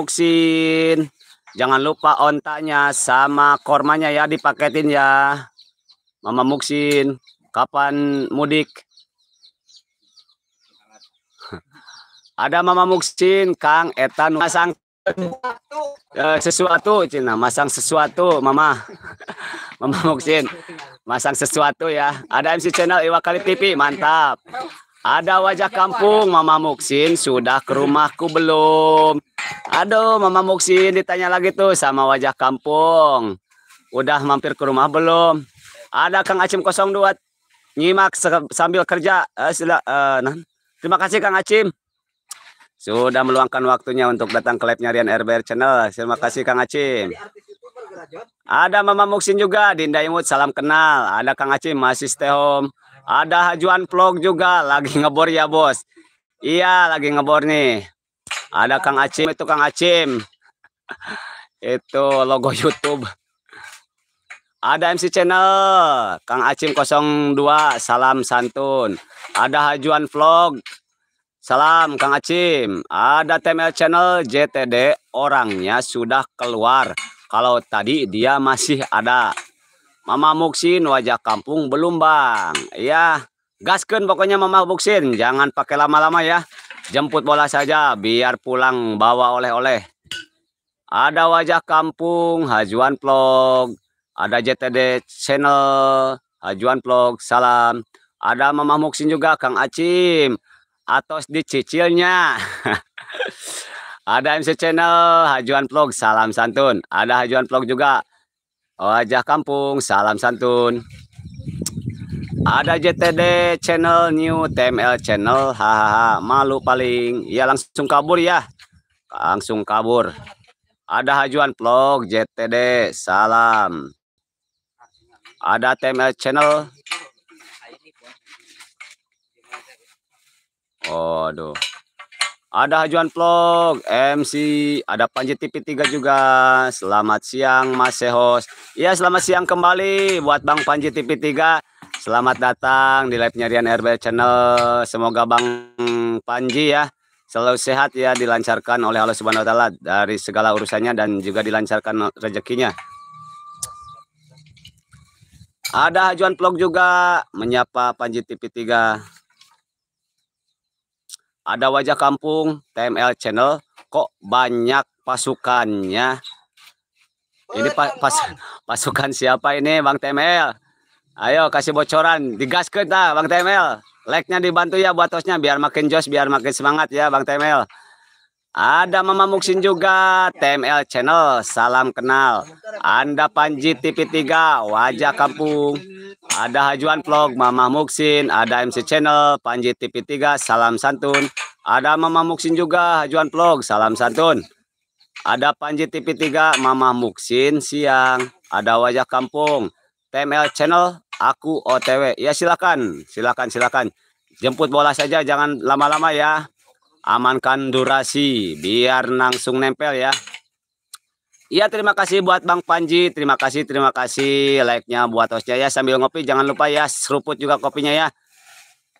Jangan lupa ontanya sama kormanya ya dipaketin ya. Mama Muksin, kapan mudik? Ada Mama Muksin, Kang Etan masang sesuatu, Cina eh, masang sesuatu, Mama. Mama Muksin, masang sesuatu ya. Ada MC channel Iwa Kali TV, mantap. Ada wajah kampung, Mama Muksin sudah ke rumahku belum? Aduh, Mama Muksin ditanya lagi tuh sama wajah kampung. Udah mampir ke rumah belum? ada Kang Acim 02 nyimak sambil kerja. Uh, sila, uh, nah. Terima kasih Kang Acim. Sudah meluangkan waktunya untuk datang ke live nyarian RBR Channel. Terima kasih Kang Acim. Ada Mama Muksin juga, Dinda Imut, salam kenal. Ada Kang Acim, masih stay home. Ada Hajuan Vlog juga, lagi ngebor ya bos. Iya, lagi ngebor nih. Ada Kang Acim, itu Kang Acim. itu logo YouTube. Ada MC Channel, Kang Acim 02, salam santun. Ada Hajuan Vlog, salam Kang Acim. Ada TML Channel JTD, orangnya sudah keluar. Kalau tadi dia masih ada. Mama Muksin, wajah kampung belum bang. Iya gaskan pokoknya Mama Muksin. Jangan pakai lama-lama ya. Jemput bola saja, biar pulang bawa oleh-oleh. Ada wajah kampung, Hajuan Vlog ada JTD Channel, Hajuan eh, Vlog, salam. Ada Mama Muksin juga, Kang Acim. Atau di Cicilnya. ada MC Channel, Hajuan Vlog, salam santun. Ada Hajuan Vlog juga. Wajah Kampung, salam santun. Ada JTD Channel, New TML Channel, hahaha, malu paling. Ya langsung kabur ya, langsung kabur. Ada Hajuan Vlog, JTD, salam ada TML channel oh ada hajuan vlog MC ada Panji TV 3 juga selamat siang Mas Sehos Iya, selamat siang kembali buat Bang Panji TV 3 selamat datang di live nyarian RB channel semoga Bang Panji ya selalu sehat ya dilancarkan oleh Allah Subhanahu wa taala dari segala urusannya dan juga dilancarkan rezekinya ada Hajuan Vlog juga menyapa Panji TV 3. Ada Wajah Kampung TML Channel kok banyak pasukannya. Ini pa pas pasukan siapa ini Bang TML? Ayo kasih bocoran, digas kita Bang TML. Like-nya dibantu ya buat hostnya biar makin jos, biar makin semangat ya Bang TML. Ada Mama Muksin juga, TML Channel, salam kenal. Anda Panji TV3, wajah kampung. Ada Hajuan Vlog, Mama Muksin, ada MC Channel, Panji TV3, salam santun. Ada Mama Muksin juga, Hajuan Vlog, salam santun. Ada Panji TV3, Mama Muksin, siang. Ada wajah kampung, TML Channel, aku OTW. Ya silakan, silakan, silakan. Jemput bola saja, jangan lama-lama ya amankan durasi biar langsung nempel ya Iya terima kasih buat Bang Panji terima kasih terima kasih like-nya buat hostnya ya sambil ngopi jangan lupa ya seruput juga kopinya ya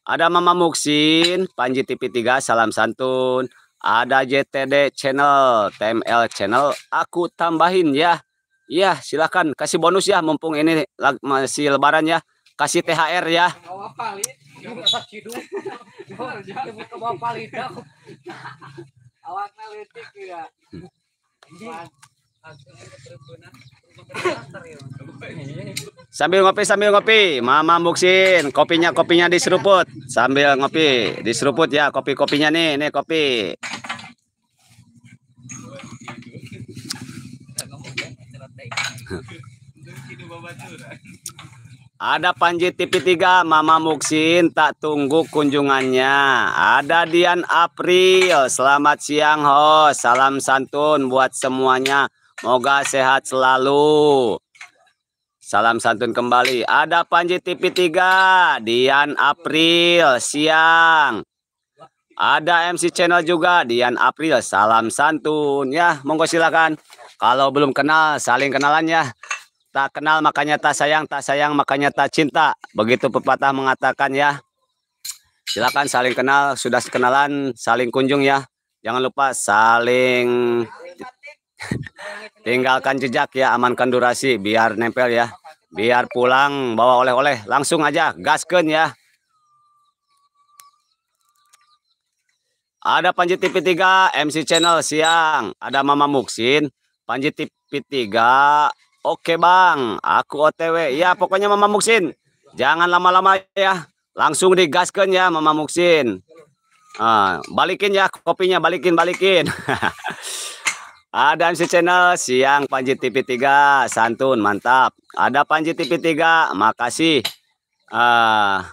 ada Mama Muksin Panji TV3 salam santun ada JTD channel TML channel aku tambahin ya Iya silahkan kasih bonus ya mumpung ini masih lebaran ya kasih THR ya. ya. Sambil ngopi sambil ngopi, Mama buksin kopinya kopinya diseruput sambil ngopi diseruput ya kopi kopinya nih nih kopi. Ada Panji TV3, Mama Muksin tak tunggu kunjungannya. Ada Dian April, selamat siang host. Salam santun buat semuanya. Moga sehat selalu. Salam santun kembali. Ada Panji TV3, Dian April, siang. Ada MC Channel juga, Dian April, salam santun. Ya, monggo silakan. Kalau belum kenal, saling kenalan ya. Tak kenal makanya tak sayang, tak sayang makanya tak cinta. Begitu pepatah mengatakan ya. Silakan saling kenal, sudah kenalan, saling kunjung ya. Jangan lupa saling tinggalkan jejak ya, amankan durasi biar nempel ya. Biar pulang bawa oleh-oleh, langsung aja gaskeun ya. Ada Panji TV 3 MC Channel siang, ada Mama Muksin, Panji TV 3 Oke bang, aku OTW. Ya pokoknya Mama Muksin, jangan lama-lama ya. Langsung digaskan ya Mama Muksin. Uh, balikin ya kopinya, balikin, balikin. Ada MC Channel, siang Panji TV3, santun, mantap. Ada Panji TV3, makasih. Uh,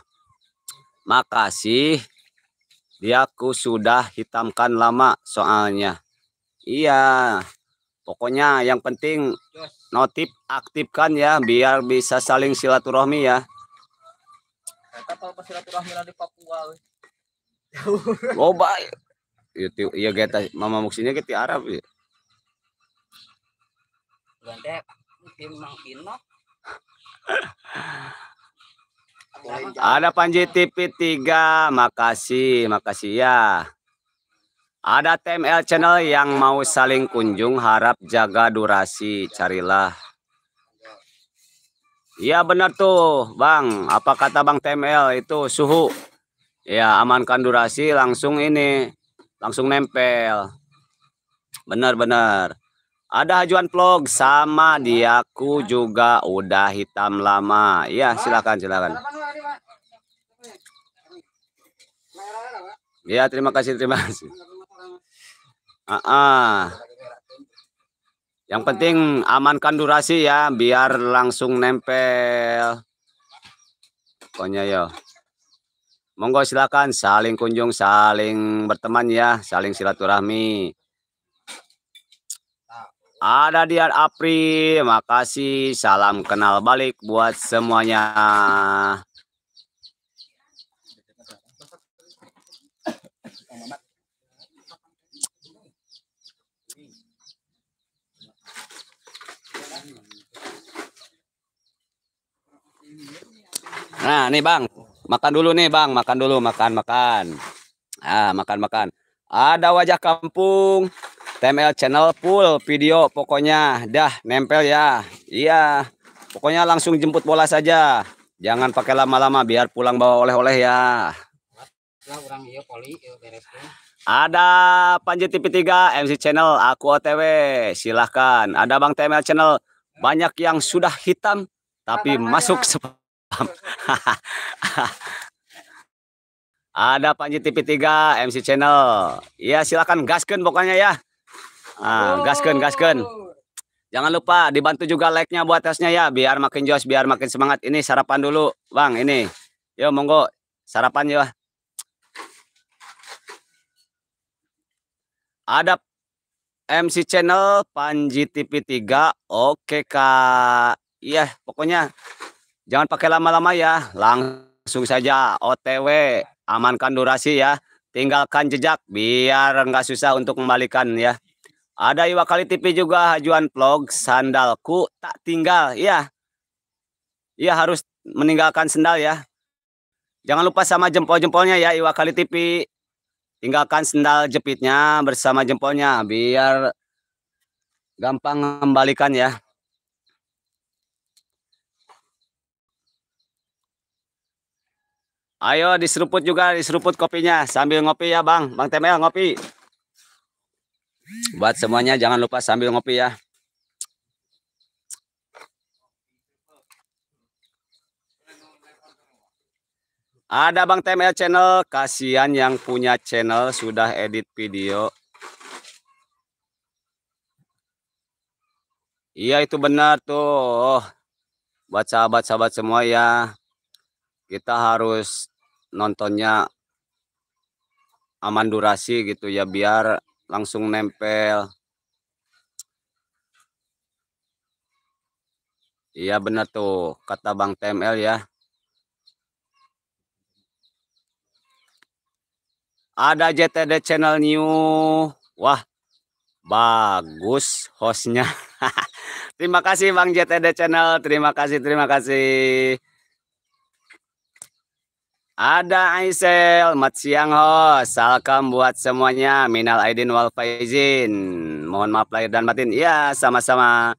makasih. Dia aku sudah hitamkan lama soalnya. Iya, pokoknya yang penting notif aktifkan ya biar bisa saling silaturahmi ya. Kata kalau silaturahmi di Papua. Loba. Oh, Itu iya kita ya, mama maksudnya ke Arab ya. Gante tim Mang Pino. Ada Panji TV 3, makasih, makasih ya. Ada TML channel yang mau saling kunjung harap jaga durasi carilah. Iya benar tuh Bang, apa kata Bang TML itu suhu. Ya amankan durasi langsung ini, langsung nempel. Benar-benar. Ada hajuan vlog sama di aku juga udah hitam lama. Iya, silakan silakan. Ya, terima kasih, terima kasih. Ah, Yang penting amankan durasi ya, biar langsung nempel. Pokoknya yo. Monggo silakan saling kunjung, saling berteman ya, saling silaturahmi. Ada Dian Apri, makasih. Salam kenal balik buat semuanya. Nah, nih Bang, makan dulu nih Bang, makan dulu, makan, makan. Ah, makan, makan. Ada wajah kampung, TML channel full video, pokoknya dah nempel ya. Iya, pokoknya langsung jemput bola saja. Jangan pakai lama-lama, biar pulang bawa oleh-oleh ya. Ada Panji TV3 MC Channel Aku OTW Silahkan Ada Bang TML Channel Banyak yang sudah hitam Tapi masuk sepatu. Ada Panji TV3 MC Channel. Ya silakan gaskan pokoknya ya. Ah, gaskan, gasken. Jangan lupa dibantu juga like-nya buat tasnya ya biar makin jos biar makin semangat. Ini sarapan dulu, Bang, ini. Yo monggo sarapan ya. Ada MC Channel Panji TV3. Oke, Kak. Iya, pokoknya Jangan pakai lama-lama ya, langsung saja OTW, amankan durasi ya, tinggalkan jejak biar nggak susah untuk membalikan ya. Ada Iwa Kali TV juga hajuan vlog sandalku tak tinggal ya. Iya harus meninggalkan sendal ya. Jangan lupa sama jempol-jempolnya ya Iwa Kali TV. Tinggalkan sendal jepitnya bersama jempolnya biar gampang membalikan ya. Ayo diseruput juga, diseruput kopinya sambil ngopi ya Bang. Bang Temel ngopi. Buat semuanya jangan lupa sambil ngopi ya. Ada Bang Temel channel, kasihan yang punya channel sudah edit video. Iya itu benar tuh. Buat sahabat-sahabat semua ya, kita harus nontonnya aman durasi gitu ya biar langsung nempel. Iya benar tuh kata Bang TML ya. Ada JTD Channel New. Wah, bagus hostnya. terima kasih Bang JTD Channel. Terima kasih, terima kasih. Ada Aisel, mat siang host. Salam buat semuanya. Minal Aidin wal Faizin. Mohon maaf lahir dan batin. Ya, sama-sama.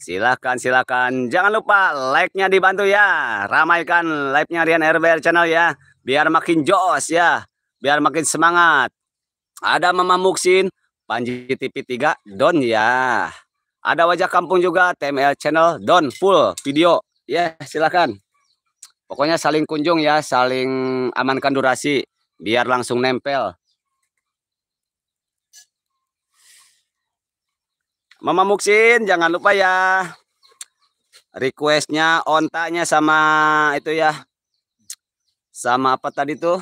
Silakan, silakan. Jangan lupa like-nya dibantu ya. Ramaikan live-nya Rian RBR channel ya. Biar makin jos ya. Biar makin semangat. Ada Mama Muksin, Panji TV 3, Don ya. Ada wajah kampung juga, TML channel, Don, full video. Ya, silakan. Pokoknya saling kunjung ya, saling amankan durasi biar langsung nempel. Mama Muksin, jangan lupa ya. Requestnya, ontanya sama itu ya. Sama apa tadi tuh?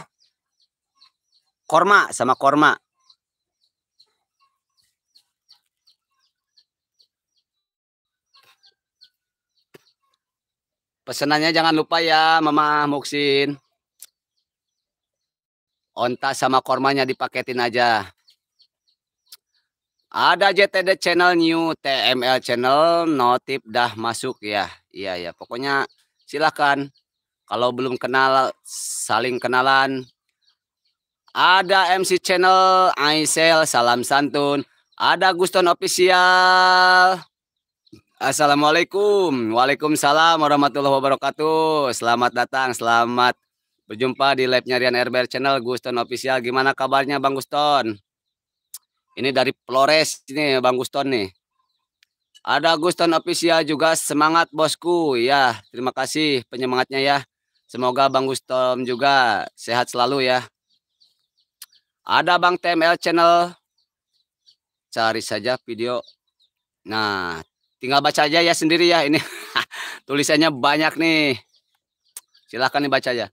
Korma, sama korma. Pesenannya jangan lupa ya, Mama Muksin. Onta sama kormanya dipaketin aja. Ada JTD channel new, TML channel, notif dah masuk ya. Iya ya, pokoknya silahkan. Kalau belum kenal, saling kenalan. Ada MC channel, Aisel, salam santun. Ada Guston official. Assalamualaikum, waalaikumsalam warahmatullahi wabarakatuh. Selamat datang, selamat berjumpa di live nyarian Rian RBR Channel Guston Official. Gimana kabarnya Bang Guston? Ini dari Flores ini Bang Guston nih. Ada Guston Official juga semangat bosku. Ya, terima kasih penyemangatnya ya. Semoga Bang Guston juga sehat selalu ya. Ada Bang TML Channel. Cari saja video. Nah, Tinggal baca aja ya sendiri ya ini. Tulisannya banyak nih. Silahkan dibaca ya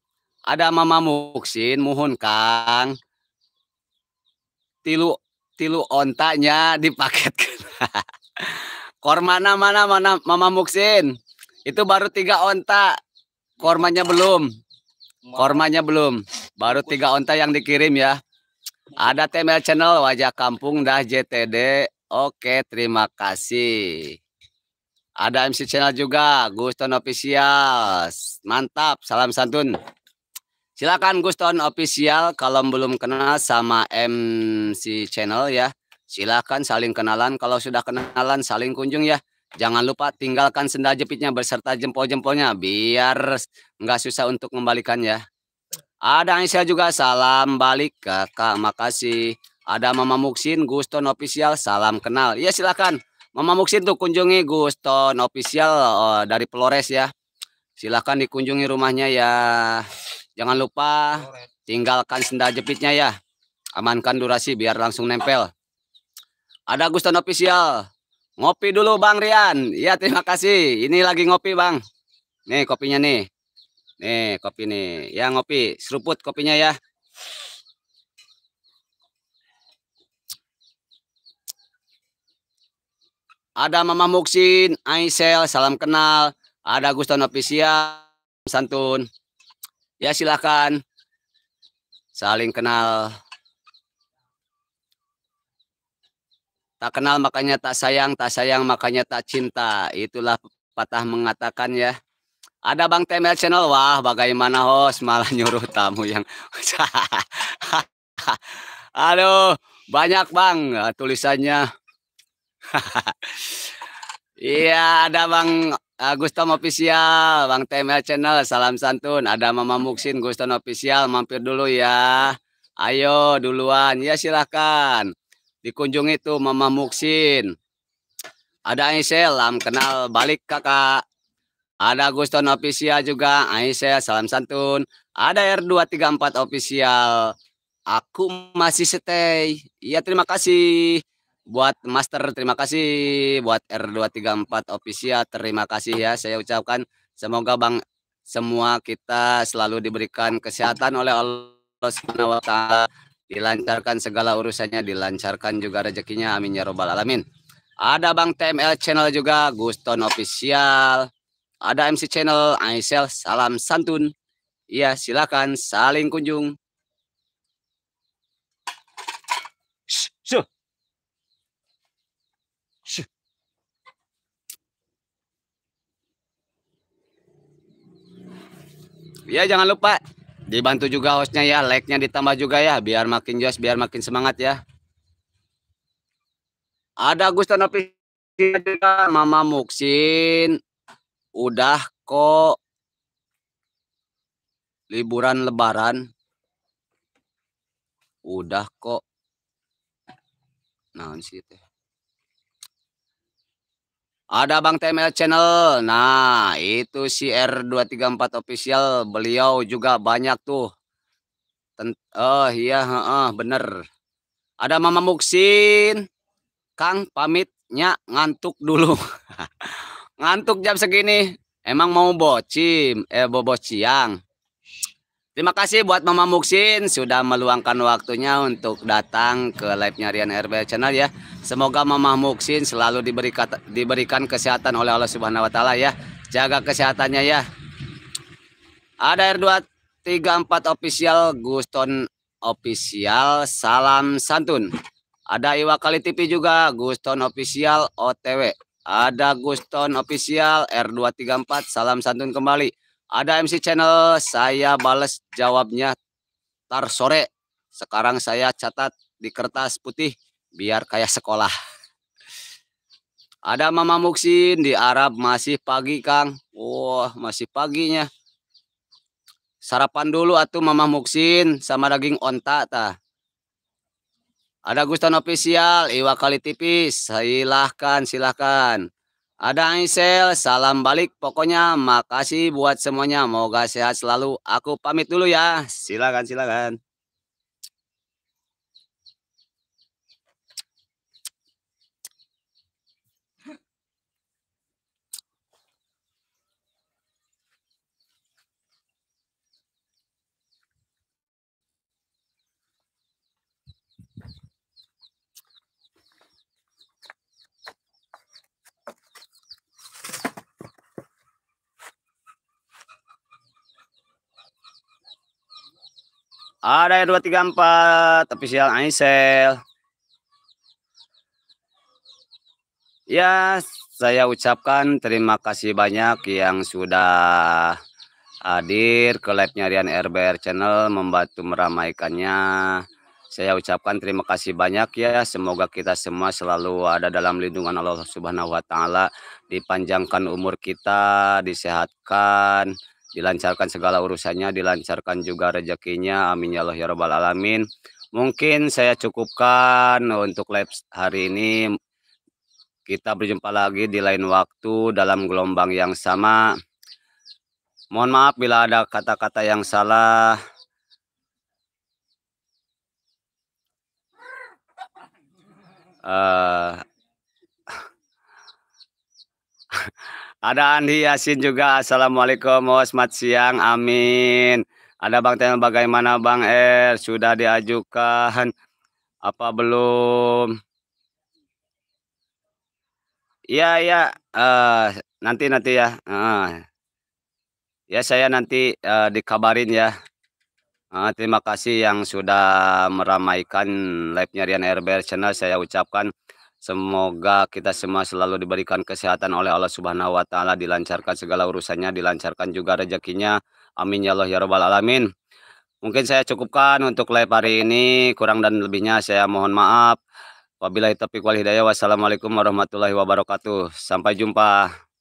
Ada Mama Muksin, muhun Kang. Tilu tilu ontanya dipaketkan. Kormana mana mana Mama Muksin. Itu baru tiga onta. Kormanya belum. Kormanya belum. Baru tiga onta yang dikirim ya. Ada TML Channel Wajah Kampung dah JTD. Oke, terima kasih. Ada MC channel juga, Guston Official. Mantap, salam santun. Silakan Guston Official kalau belum kenal sama MC channel ya. Silakan saling kenalan, kalau sudah kenalan saling kunjung ya. Jangan lupa tinggalkan sendal jepitnya beserta jempol-jempolnya biar nggak susah untuk membalikan ya. Ada Aisyah juga salam balik kakak makasih. Ada Mama Muksin Guston official salam kenal. Ya silakan. Mama Muksin tuh kunjungi Guston official uh, dari Flores ya. Silahkan dikunjungi rumahnya ya. Jangan lupa tinggalkan sendal jepitnya ya. Amankan durasi biar langsung nempel. Ada Guston official. Ngopi dulu Bang Rian. Ya terima kasih. Ini lagi ngopi Bang. Nih kopinya nih. Nih kopi nih. Ya ngopi. Seruput kopinya ya. Ada Mama Muksin, Aisel, salam kenal. Ada Guston Official, Santun. Ya silakan saling kenal. Tak kenal makanya tak sayang, tak sayang makanya tak cinta. Itulah patah mengatakan ya. Ada Bang Temel Channel, wah bagaimana host malah nyuruh tamu yang... Aduh, banyak Bang tulisannya. Iya, ada Bang Gustom Official, Bang TML Channel, salam santun. Ada Mama Muksin, Gustom Official, mampir dulu ya. Ayo duluan, ya silahkan. Dikunjungi tuh Mama Muksin. Ada Aisel, salam kenal balik kakak. Ada Guston Official juga, Aisel, salam santun. Ada R234 Official. Aku masih stay. Iya, terima kasih buat Master terima kasih buat R234 official terima kasih ya saya ucapkan semoga Bang semua kita selalu diberikan kesehatan oleh Allah Subhanahu wa taala dilancarkan segala urusannya dilancarkan juga rezekinya amin ya robbal alamin ada Bang TML channel juga Guston official ada MC channel Aisel salam santun Iya silakan saling kunjung Ya jangan lupa dibantu juga hostnya ya, like-nya ditambah juga ya, biar makin jelas, biar makin semangat ya. Ada Gusta Official juga, Mama Muksin. Udah kok liburan lebaran. Udah kok. Nah, sih teh. Ada Bang TML Channel. Nah, itu si R234 official. Beliau juga banyak tuh. Tent oh iya, uh, bener. Ada Mama Muksin. Kang pamitnya ngantuk dulu. ngantuk jam segini. Emang mau bocim, eh bobo siang. Terima kasih buat Mama Muksin sudah meluangkan waktunya untuk datang ke live-nya Rian RB Channel ya. Semoga Mama Muksin selalu diberikan diberikan kesehatan oleh Allah Subhanahu wa taala ya. Jaga kesehatannya ya. Ada R234 official Guston official salam santun. Ada Iwa Kali TV juga Guston official OTW. Ada Guston official R234 salam santun kembali. Ada MC Channel, saya bales jawabnya tar sore. Sekarang saya catat di kertas putih biar kayak sekolah. Ada Mama Muksin di Arab masih pagi Kang. Wah, masih paginya. Sarapan dulu atau Mama Muksin sama daging onta ta. Ada Gustan Official, Iwa Kali Tipis, silahkan, silahkan. Ada Aisel, salam balik. Pokoknya makasih buat semuanya. Moga sehat selalu. Aku pamit dulu ya. Silakan, silakan. Ada yang 234, sial Aisel. Ya, saya ucapkan terima kasih banyak yang sudah hadir ke live-nya Rian RBR Channel membantu meramaikannya. Saya ucapkan terima kasih banyak ya. Semoga kita semua selalu ada dalam lindungan Allah Subhanahu wa taala, dipanjangkan umur kita, disehatkan, dilancarkan segala urusannya, dilancarkan juga rezekinya. Amin ya Allah ya Rabbal Alamin. Mungkin saya cukupkan untuk live hari ini. Kita berjumpa lagi di lain waktu dalam gelombang yang sama. Mohon maaf bila ada kata-kata yang salah. Uh, ada Andi Yasin juga. Assalamualaikum. Mas oh, selamat siang. Amin. Ada Bang bagaimana Bang Er? Sudah diajukan apa belum? Iya, iya. Uh, nanti nanti ya. Uh. Ya, saya nanti uh, dikabarin ya. Uh, terima kasih yang sudah meramaikan live-nya Rian RBR Channel. Saya ucapkan Semoga kita semua selalu diberikan kesehatan oleh Allah Subhanahu wa taala, dilancarkan segala urusannya, dilancarkan juga rezekinya. Amin ya Allah ya rabbal alamin. Mungkin saya cukupkan untuk live hari ini, kurang dan lebihnya saya mohon maaf. Wabillahi taufiq wal hidayah. Wassalamualaikum warahmatullahi wabarakatuh. Sampai jumpa.